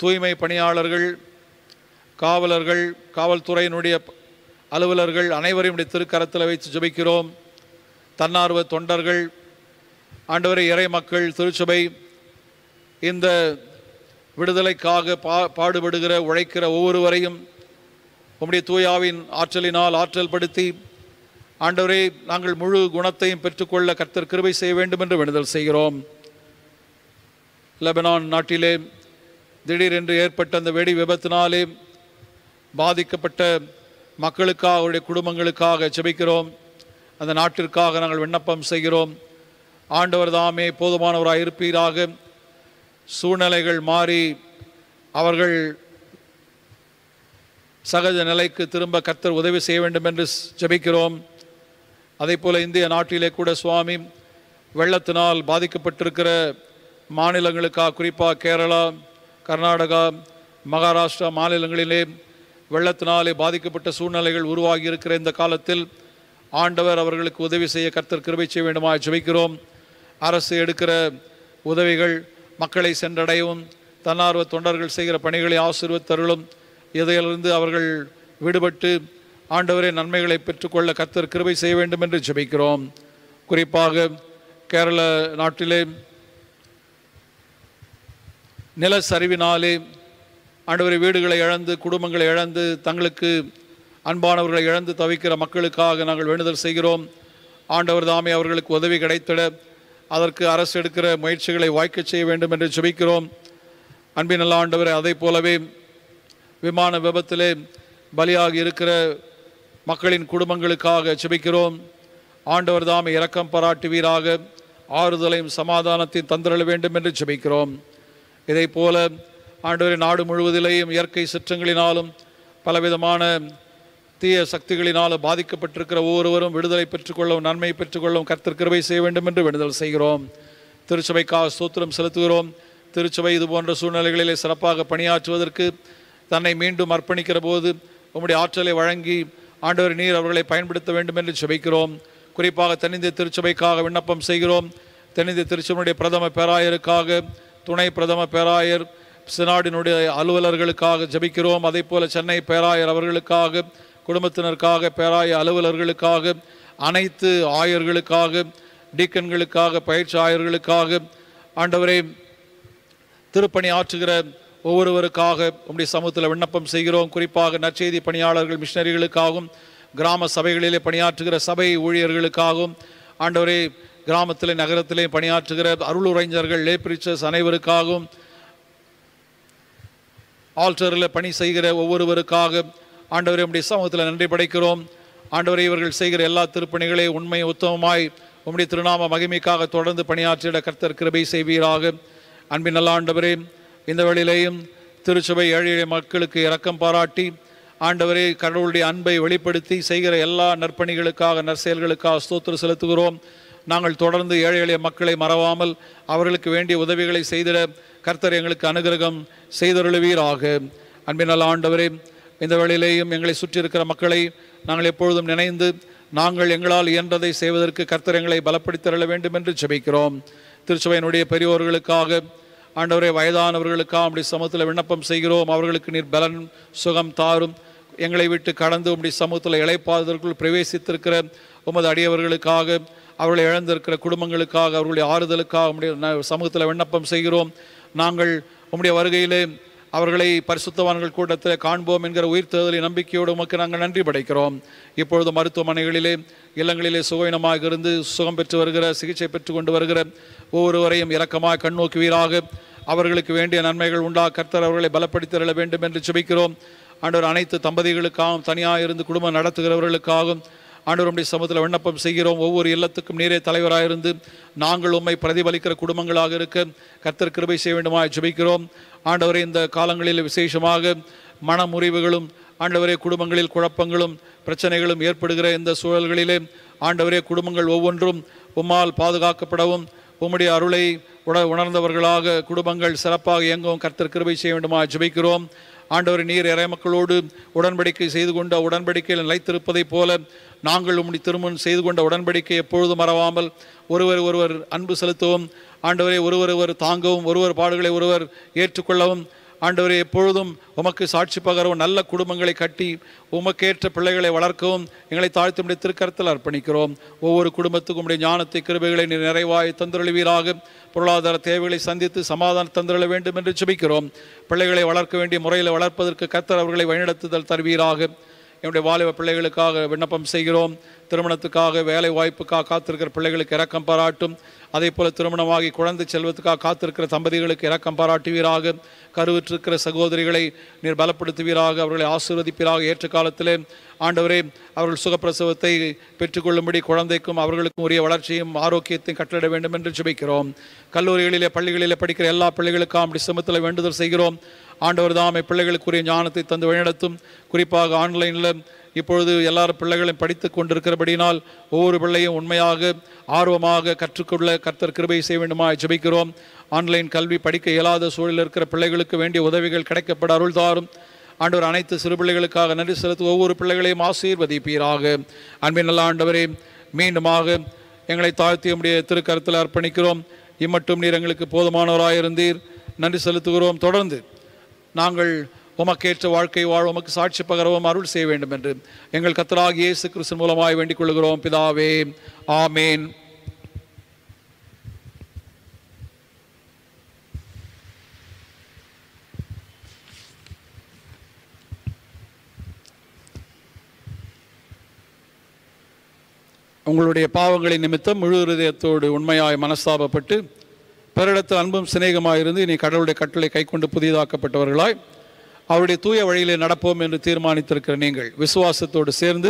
தூய்மை பணியாளர்கள் காவலர்கள் காவல்துறையினுடைய அலுவலர்கள் அனைவரையும் திருக்கரத்தில் வைத்து ஜபிக்கிறோம் தன்னார்வ தொண்டர்கள் ஆண்டவரை இறை மக்கள் திருச்சபை இந்த விடுதலைக்காக பா பாடுபடுகிற உழைக்கிற ஒவ்வொருவரையும் உம்முடைய தூயாவின் ஆற்றலினால் ஆற்றல் படுத்தி ஆண்டவரே நாங்கள் முழு குணத்தையும் பெற்றுக்கொள்ள கர்த்தர் கிருபை செய்ய வேண்டும் என்று விடுதல் செய்கிறோம் லெபனான் நாட்டிலே திடீரென்று ஏற்பட்ட அந்த வெடி விபத்தினாலே பாதிக்கப்பட்ட மக்களுக்காக அவருடைய குடும்பங்களுக்காக ஜெபிக்கிறோம் அந்த நாட்டிற்காக நாங்கள் விண்ணப்பம் செய்கிறோம் ஆண்டவர் தாமே போதுமானவராக இருப்பீராக சூழ்நிலைகள் மாறி அவர்கள் சகஜ நிலைக்கு திரும்ப கத்தர் உதவி செய்ய வேண்டும் என்று ஜெபிக்கிறோம் அதே போல் இந்திய நாட்டிலே கூட சுவாமி வெள்ளத்தினால் பாதிக்கப்பட்டிருக்கிற மாநிலங்களுக்காக குறிப்பாக கேரளா கர்நாடகா மகாராஷ்டிரா மாநிலங்களிலே வெள்ளத்தினாலே பாதிக்கப்பட்ட சூழ்நிலைகள் உருவாகி இருக்கிற இந்த காலத்தில் ஆண்டவர் அவர்களுக்கு உதவி செய்ய கர்த்தர் கிருபை செய்ய வேண்டுமா ஜபிக்கிறோம் அரசு எடுக்கிற உதவிகள் மக்களை சென்றடையவும் தன்னார்வ தொண்டர்கள் செய்கிற பணிகளை ஆசீர்வத்தருளும் இதையிலிருந்து அவர்கள் விடுபட்டு ஆண்டவரே நன்மைகளை பெற்றுக்கொள்ள கர்த்தர் கிருபை செய்ய வேண்டும் என்று ஜபிக்கிறோம் குறிப்பாக கேரள நாட்டிலே நிலச்சரிவினாலே ஆண்டவரை வீடுகளை இழந்து குடும்பங்களை இழந்து தங்களுக்கு அன்பானவர்களை இழந்து தவிக்கிற மக்களுக்காக நாங்கள் வேண்டுதல் செய்கிறோம் ஆண்டவர் தாமே அவர்களுக்கு உதவி கிடைத்திட அதற்கு அரசு எடுக்கிற முயற்சிகளை வாய்க்க செய்ய வேண்டும் என்று ஜெபிக்கிறோம் அன்பின் நல்ல ஆண்டவர் அதை போலவே விமான விபத்திலே பலியாகி இருக்கிற மக்களின் குடும்பங்களுக்காக ஜெபிக்கிறோம் ஆண்டவர் தாமே இரக்கம் பாராட்டுவீராக ஆறுதலையும் சமாதானத்தையும் தந்திரள வேண்டும் என்று ஜெபிக்கிறோம் இதை போல ஆண்டவரை நாடு முழுவதிலேயும் இயற்கை சிற்றங்களினாலும் பலவிதமான தீய சக்திகளினாலும் பாதிக்கப்பட்டிருக்கிற ஒவ்வொருவரும் விடுதலை பெற்றுக்கொள்ளவும் நன்மை பெற்றுக்கொள்ளவும் கர்த்தற்கிருவை செய்ய வேண்டும் என்று விடுதல் செய்கிறோம் திருச்சபைக்காக சூத்திரம் செலுத்துகிறோம் திருச்சபை இது போன்ற சூழ்நிலைகளிலே சிறப்பாக பணியாற்றுவதற்கு தன்னை மீண்டும் அர்ப்பணிக்கிற போது உங்களுடைய ஆற்றலை வழங்கி ஆண்டவர் நீர் அவர்களை பயன்படுத்த வேண்டும் என்று செபிக்கிறோம் குறிப்பாக தென்னிந்திய திருச்சபைக்காக விண்ணப்பம் செய்கிறோம் தென்னிந்திய திருச்சபையுடைய பிரதம பேராயருக்காக துணை பிரதம பேராயர் சினாடினுடைய அலுவலர்களுக்காக ஜபிக்கிறோம் அதே போல சென்னை பேராயர் அவர்களுக்காக குடும்பத்தினருக்காக பேராய அலுவலர்களுக்காக அனைத்து ஆயர்களுக்காக டீக்கன்களுக்காக பயிற்சி ஆயர்களுக்காக ஆண்டவரை திருப்பணி ஆற்றுகிற ஒவ்வொருவருக்காக உங்களுடைய சமூகத்தில் விண்ணப்பம் செய்கிறோம் குறிப்பாக நற்செய்தி பணியாளர்கள் மிஷினரிகளுக்காகவும் கிராம சபைகளிலே பணியாற்றுகிற சபை ஊழியர்களுக்காகவும் ஆண்டவரே கிராமத்திலே நகரத்திலே பணியாற்றுகிற அருளுரைஞர்கள் லேப்ரிச்சர்ஸ் அனைவருக்காகவும் ஆல்டரில் பணி செய்கிற ஒவ்வொருவருக்காக ஆண்டவரை உடைய சமூகத்தில் நன்றி படைக்கிறோம் ஆண்டவரை இவர்கள் செய்கிற எல்லா திருப்பணிகளை உண்மை உத்தமமாய் உம்முடைய திருநாம மகிமைக்காக தொடர்ந்து பணியாற்றிட கர்த்தர் கிருபை செய்வீராக அன்பின் நல்ல ஆண்டவரே இந்த வழியிலேயும் திருச்சபை ஏழை மக்களுக்கு இரக்கம் பாராட்டி ஆண்டவரே கடவுளுடைய அன்பை வெளிப்படுத்தி செய்கிற எல்லா நற்பணிகளுக்காக நற்செயல்களுக்காக ஸ்தோத்திரம் செலுத்துகிறோம் நாங்கள் தொடர்ந்து ஏழை எளிய மக்களை மறவாமல் அவர்களுக்கு வேண்டிய உதவிகளை செய்திட கர்த்தர் எங்களுக்கு அனுகிரகம் செய்தருளுவீராக அன்பினால் ஆண்டவரே இந்த வேளையிலேயும் எங்களை சுற்றியிருக்கிற மக்களை நாங்கள் எப்பொழுதும் நினைந்து நாங்கள் எங்களால் இயன்றதை செய்வதற்கு கர்த்தர் எங்களை பலப்படுத்திரள வேண்டும் என்று ஜெபிக்கிறோம் திருச்சபையினுடைய பெரியோர்களுக்காக ஆண்டவரே வயதானவர்களுக்காக அப்படி சமூகத்தில் விண்ணப்பம் செய்கிறோம் அவர்களுக்கு நீர் பலன் சுகம் தாரும் எங்களை விட்டு கடந்து உம்முடைய சமூகத்தில் இழைப்பாததற்குள் பிரவேசித்திருக்கிற உமது அடியவர்களுக்காக அவர்களை இழந்திருக்கிற குடும்பங்களுக்காக அவர்களுடைய ஆறுதலுக்காக சமூகத்தில் விண்ணப்பம் செய்கிறோம் நாங்கள் உம்முடைய வருகையிலே அவர்களை பரிசுத்தவான்கள் கூட்டத்தில் காண்போம் என்கிற உயிர் தேர்தலை நம்பிக்கையோடு உமக்கு நாங்கள் நன்றி படைக்கிறோம் இப்பொழுது மருத்துவமனைகளிலே இல்லங்களிலே சுகவீனமாக இருந்து சுகம் பெற்று வருகிற சிகிச்சை பெற்று கொண்டு வருகிற ஒவ்வொருவரையும் இரக்கமாக வீராக அவர்களுக்கு வேண்டிய நன்மைகள் உண்டா கர்த்தர் அவர்களை பலப்படுத்திட வேண்டும் என்று சுபிக்கிறோம் ஆண்டவர் அனைத்து தம்பதிகளுக்காகவும் தனியாக இருந்து குடும்பம் நடத்துகிறவர்களுக்காகவும் ஆண்டு நம்முடைய சமூகத்தில் விண்ணப்பம் செய்கிறோம் ஒவ்வொரு இல்லத்துக்கும் நீரே தலைவராக இருந்து நாங்கள் உண்மை பிரதிபலிக்கிற குடும்பங்களாக இருக்க கர்த்தர் கிருபை செய்ய வேண்டுமா ஜபிக்கிறோம் ஆண்டவரை இந்த காலங்களில் விசேஷமாக மனமுறிவுகளும் ஆண்டவரே குடும்பங்களில் குழப்பங்களும் பிரச்சனைகளும் ஏற்படுகிற இந்த சூழல்களிலே ஆண்டவரே குடும்பங்கள் ஒவ்வொன்றும் உம்மால் பாதுகாக்கப்படவும் உம்முடைய அருளை உட உணர்ந்தவர்களாக குடும்பங்கள் சிறப்பாக இயங்கவும் கர்த்தர் கிருபை செய்ய வேண்டுமா ஜபிக்கிறோம் ஆண்டவர் நீர் இறை மக்களோடு உடன்படிக்கை செய்து கொண்ட உடன்படிக்கையில் நிலைத்திருப்பதைப் போல நாங்கள் உம்முடைய திருமணம் செய்து கொண்ட உடன்படிக்கை எப்பொழுதும் மறவாமல் ஒருவர் ஒருவர் அன்பு செலுத்தவும் ஆண்டவரை ஒருவர் ஒருவர் தாங்கவும் ஒருவர் பாடுகளை ஒருவர் ஏற்றுக்கொள்ளவும் ஆண்டவரை எப்பொழுதும் உமக்கு சாட்சி பகரவும் நல்ல குடும்பங்களை கட்டி உமக்கேற்ற பிள்ளைகளை வளர்க்கவும் எங்களை தாழ்த்து முடிய திருக்கரத்தில் அர்ப்பணிக்கிறோம் ஒவ்வொரு குடும்பத்துக்கும் உடைய ஞானத்தை கிருபைகளை நீர் நிறைவாய் தந்திரொழிவீராக பொருளாதார தேவைகளை சந்தித்து சமாதானம் தந்திரொழ வேண்டும் என்று சுபிக்கிறோம் பிள்ளைகளை வளர்க்க வேண்டிய முறையில் வளர்ப்பதற்கு கத்தர் அவர்களை வழிநடத்துதல் தருவீராக என்னுடைய வாலிப பிள்ளைகளுக்காக விண்ணப்பம் செய்கிறோம் திருமணத்துக்காக வேலை வாய்ப்புக்காக காத்திருக்கிற பிள்ளைகளுக்கு இறக்கம் பாராட்டும் அதே போல் திருமணமாகி குழந்தை செல்வத்துக்காக காத்திருக்கிற தம்பதிகளுக்கு இறக்கம் பாராட்டுவீராக கருவிற்றிருக்கிற சகோதரிகளை நீர் பலப்படுத்துவீராக அவர்களை ஆசீர்வதிப்பீராக ஏற்ற காலத்திலே ஆண்டவரே அவர்கள் சுகப்பிரசவத்தை பெற்றுக்கொள்ளும்படி குழந்தைக்கும் அவர்களுக்கும் உரிய வளர்ச்சியும் ஆரோக்கியத்தையும் கட்டளிட வேண்டும் என்று ஜெபிக்கிறோம் கல்லூரிகளிலே பள்ளிகளிலே படிக்கிற எல்லா பிள்ளைகளுக்கும் அப்படி சுமத்தில் வேண்டுதல் செய்கிறோம் ஆண்டவர் தாமே பிள்ளைகளுக்குரிய ஞானத்தை தந்து வழிநடத்தும் குறிப்பாக ஆன்லைனில் இப்பொழுது எல்லாரும் பிள்ளைகளையும் படித்து கொண்டிருக்கிறபடியினால் ஒவ்வொரு பிள்ளையும் உண்மையாக ஆர்வமாக கற்றுக்கொள்ள கர்த்தர் கிருபை செய்ய வேண்டுமா ஜபிக்கிறோம் ஆன்லைன் கல்வி படிக்க இயலாத சூழலில் இருக்கிற பிள்ளைகளுக்கு வேண்டிய உதவிகள் கிடைக்கப்பட அருள் தாரும் ஆண்டவர் அனைத்து சிறு பிள்ளைகளுக்காக நன்றி செலுத்தும் ஒவ்வொரு பிள்ளைகளையும் ஆசீர்வதிப்பீராக அன்பின் நல்ல ஆண்டவரே மீண்டுமாக எங்களை தாழ்த்திய முடிய அர்ப்பணிக்கிறோம் இம்மட்டும் நீர் எங்களுக்கு போதுமானவராயிருந்தீர் நன்றி செலுத்துகிறோம் தொடர்ந்து நாங்கள் உமக்கேற்ற வாழ்க்கை வாழ் உமக்கு சாட்சி பகரவும் அருள் செய்ய வேண்டும் என்று எங்கள் கத்தராக இயேசு கிறிஸ்து மூலமாய் வேண்டிக் கொள்கிறோம் பிதாவே ஆமேன் உங்களுடைய பாவங்களின் நிமித்தம் முழு ஹதயத்தோடு உண்மையாய் மனஸ்தாபப்பட்டு பிறரிடத்து அன்பும் சிநேகமாக இருந்து இனி கடவுளுடைய கட்டளை கை கொண்டு புதியதாக்கப்பட்டவர்களாய் அவருடைய தூய வழியிலே நடப்போம் என்று தீர்மானித்திருக்கிற நீங்கள் விசுவாசத்தோடு சேர்ந்து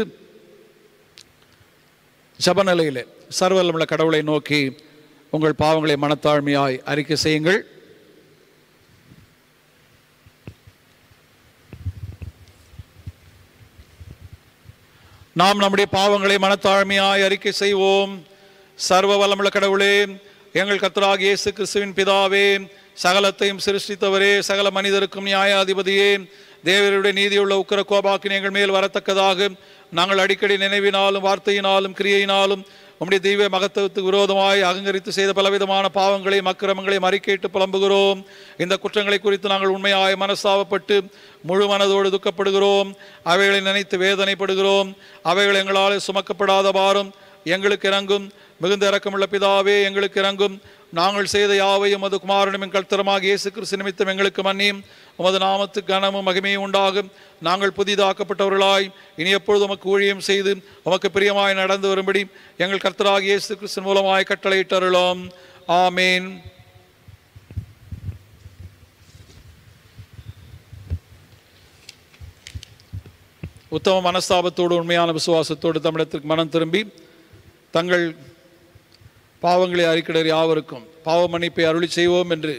ஜபநிலையில் சர்வலமுள்ள கடவுளை நோக்கி உங்கள் பாவங்களை மனத்தாழ்மையாய் அறிக்கை செய்யுங்கள் நாம் நம்முடைய பாவங்களை மனத்தாழ்மையாய் அறிக்கை செய்வோம் சர்வ வளமுள்ள கடவுளே எங்கள் கத்தராக இயேசு கிறிஸ்துவின் பிதாவே சகலத்தையும் சிருஷ்டித்தவரே சகல மனிதருக்கும் நியாயாதிபதியே தேவருடைய நீதியுள்ள உக்கர கோபாக்கின் எங்கள் மேல் வரத்தக்கதாக நாங்கள் அடிக்கடி நினைவினாலும் வார்த்தையினாலும் கிரியையினாலும் உம்முடைய தெய்வ மகத்துவத்துக்கு விரோதமாய் அகங்கரித்து செய்த பலவிதமான பாவங்களையும் அக்கிரமங்களையும் அறிக்கையிட்டு புலம்புகிறோம் இந்த குற்றங்களை குறித்து நாங்கள் உண்மையாய் மனசாவப்பட்டு முழு மனதோடு துக்கப்படுகிறோம் அவைகளை நினைத்து வேதனைப்படுகிறோம் அவைகள் எங்களால் சுமக்கப்படாத பாரும் எங்களுக்கு இறங்கும் மிகுந்த இறக்கமுள்ள பிதாவே எங்களுக்கு இறங்கும் நாங்கள் செய்த யாவையும் அது குமாரனும் எங்கள் தரமாக இயேசு கிறிஸ்து நிமித்தம் எங்களுக்கு மன்னியும் உமது நாமத்து கனமும் மகிமையும் உண்டாகும் நாங்கள் புதிதாக்கப்பட்டவர்களாய் இனி எப்பொழுது உமக்கு ஊழியம் செய்து உமக்கு பிரியமாய் நடந்து வரும்படி எங்கள் கர்த்தராக இயேசு கிறிஸ்து மூலமாய் கட்டளையிட்டருளோம் ஆமேன் உத்தம மனஸ்தாபத்தோடு உண்மையான விசுவாசத்தோடு தமிழத்திற்கு மனம் திரும்பி தங்கள் பாவங்களை அறிக்கிடர் யாவருக்கும் பாவ மன்னிப்பை அருளி செய்வோம் என்று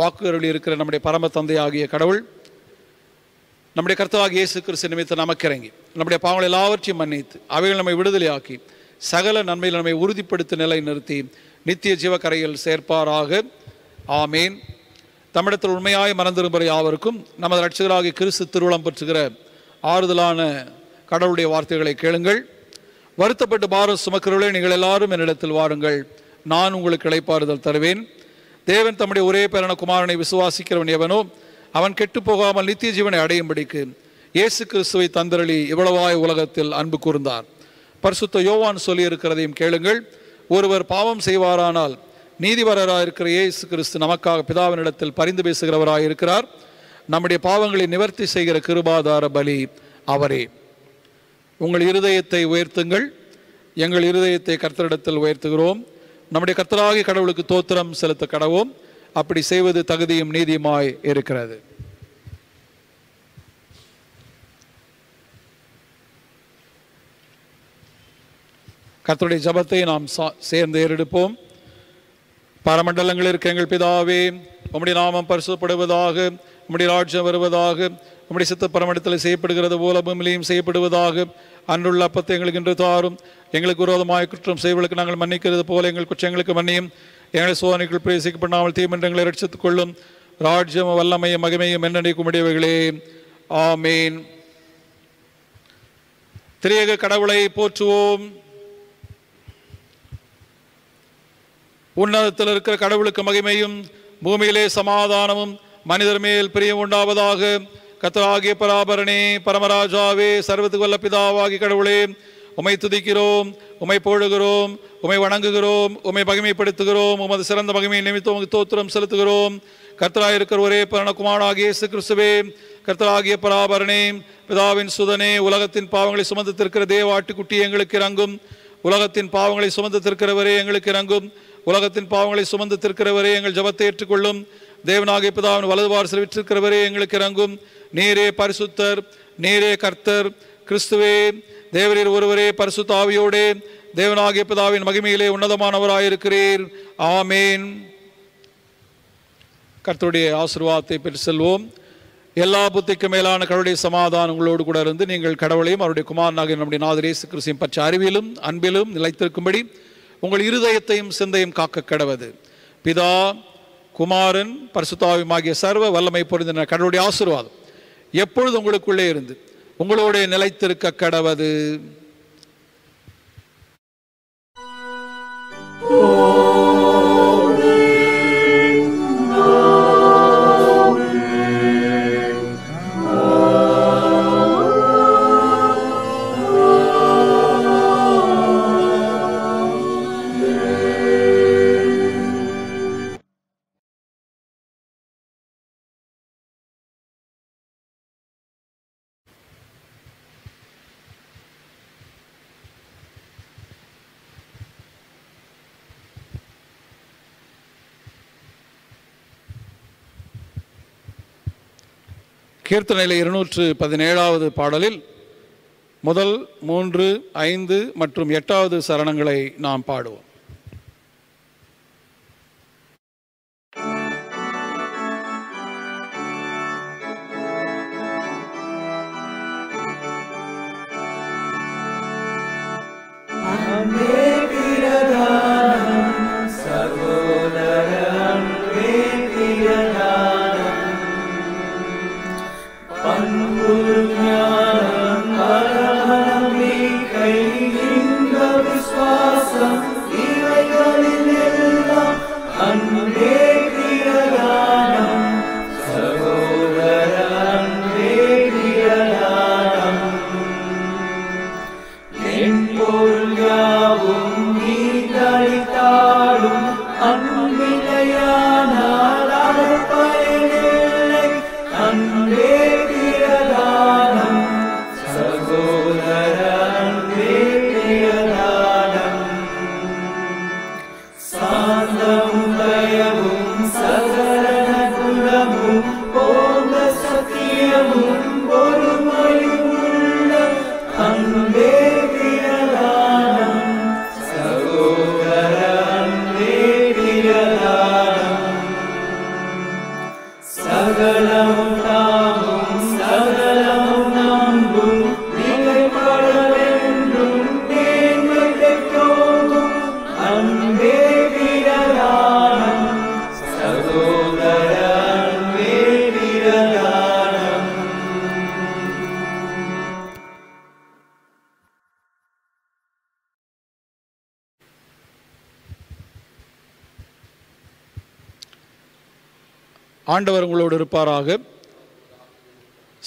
வாக்கு அருளி இருக்கிற நம்முடைய பரம தந்தை ஆகிய கடவுள் நம்முடைய கர்த்தவாக இயேசு கிறிஸ்து நிமித்த நமக்கிறங்கி நம்முடைய பாவங்கள் எல்லாவற்றையும் மன்னித்து அவைகள் நம்மை விடுதலையாக்கி சகல நன்மையில் நம்மை உறுதிப்படுத்த நிலை நிறுத்தி நித்திய ஜீவக்கரையில் சேர்ப்பாராக ஆமேன் தமிழத்தில் உண்மையாய் மறந்திருப்பது யாவருக்கும் நமது லட்சிகளாகிய கிறிஸ்து திருவிழம் பெற்றுகிற ஆறுதலான கடவுளுடைய வார்த்தைகளை கேளுங்கள் வருத்தப்பட்டு பாரம் சுமக்கிறவர்களே நீங்கள் எல்லாரும் என்னிடத்தில் வாருங்கள் நான் உங்களுக்கு இழைப்பாறுதல் தருவேன் தேவன் தம்முடைய ஒரே பேரான குமாரனை விசுவாசிக்கிறவன் எவனோ அவன் கெட்டு போகாமல் நித்திய ஜீவனை அடையும்படிக்கு இயேசு கிறிஸ்துவை தந்திரளி இவ்வளவாய் உலகத்தில் அன்பு கூர்ந்தார் பரிசுத்த யோவான் சொல்லி இருக்கிறதையும் கேளுங்கள் ஒருவர் பாவம் செய்வாரானால் நீதிபரராக இருக்கிற இயேசு கிறிஸ்து நமக்காக பிதாவினிடத்தில் பரிந்து பேசுகிறவராக இருக்கிறார் நம்முடைய பாவங்களை நிவர்த்தி செய்கிற கிருபாதார பலி அவரே உங்கள் இருதயத்தை உயர்த்துங்கள் எங்கள் இருதயத்தை கர்த்தரிடத்தில் உயர்த்துகிறோம் நம்முடைய கர்த்தராகி கடவுளுக்கு தோத்திரம் செலுத்த கடவோம் அப்படி செய்வது தகுதியும் நீதியுமாய் இருக்கிறது கர்த்தருடைய ஜபத்தை நாம் சேர்ந்து ஏறெடுப்போம் பரமண்டலங்களில் இருக்க எங்கள் பிதாவே உம்முடைய நாமம் பரிசுப்படுவதாக உம்முடைய ராஜ்யம் வருவதாக நம்முடைய சித்த பரமடத்தில் செய்யப்படுகிறது போல பூமிலையும் செய்யப்படுவதாக அன்றுள்ள அப்பத்தை எங்களுக்கு இன்று தாரும் எங்களுக்கு விரோதமாய் குற்றம் செய்வதற்கு நாங்கள் மன்னிக்கிறது போல எங்கள் குற்றங்களுக்கு மன்னியும் எங்களை சோதனைக்குள் பிரவேசிக்கப்படாமல் தீமன்றங்களை ரட்சித்துக் கொள்ளும் ராஜ்யம் வல்லமையும் மகிமையும் முடியவர்களே ஆமீன் திரியக கடவுளை போற்றுவோம் உன்னதத்தில் இருக்கிற கடவுளுக்கு மகிமையும் பூமியிலே சமாதானமும் மனிதர் மேல் பிரியம் உண்டாவதாக கத்தராகிய பராபரணே பரமராஜாவே சர்வத்து வல்ல பிதாவாகி கடவுளே உமை துதிக்கிறோம் உமை போழுகிறோம் உமை வணங்குகிறோம் உமை பகிமைப்படுத்துகிறோம் உமது சிறந்த பகிமையை நிமித்தம் உமக்கு தோத்திரம் செலுத்துகிறோம் கர்த்தராக இருக்கிற ஒரே பரணகுமாராகிய இயேசு கிறிஸ்துவே கர்த்தராகிய பராபரணே பிதாவின் சுதனே உலகத்தின் பாவங்களை தேவாட்டு தேவாட்டுக்குட்டி எங்களுக்கு இறங்கும் உலகத்தின் பாவங்களை சுமந்துத்திருக்கிறவரே எங்களுக்கு இறங்கும் உலகத்தின் பாவங்களை சுமந்துத்திருக்கிறவரே எங்கள் ஜபத்தை ஏற்றுக்கொள்ளும் தேவனாகிய பிதாவின் வலதுபாடு விற்றிருக்கிறவரே எங்களுக்கு இறங்கும் நீரே பரிசுத்தர் நீரே கர்த்தர் கிறிஸ்துவே தேவரீர் ஒருவரே பரிசுத்தாவியோடே தேவனாகிய பிதாவின் மகிமையிலே உன்னதமானவராயிருக்கிறீர் ஆமேன் கர்த்தருடைய ஆசிர்வாதத்தை பெற்று செல்வோம் எல்லா புத்திக்கும் மேலான கடவுளுடைய சமாதானம் உங்களோடு கூட இருந்து நீங்கள் கடவுளையும் அவருடைய குமாரனாக நம்முடைய நாதரேசு கிறிஸ்தியும் பற்றி அறிவிலும் அன்பிலும் நிலைத்திருக்கும்படி உங்கள் இருதயத்தையும் சிந்தையும் காக்க கடவது பிதா குமாரன் பரிசுத்தாவியமாகிய சர்வ வல்லமை பொருந்தின கடவுளுடைய ஆசீர்வாதம் எப்பொழுது உங்களுக்குள்ளே இருந்து உங்களோடைய நிலைத்திருக்க கடவது கீர்த்தனையில் இருநூற்று பதினேழாவது பாடலில் முதல் மூன்று ஐந்து மற்றும் எட்டாவது சரணங்களை நாம் பாடுவோம்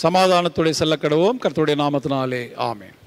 சமாதானத்துடைய செல்லக்கடவோம் கடவோம் கர்த்தருடைய நாமத்தினாலே ஆமேன்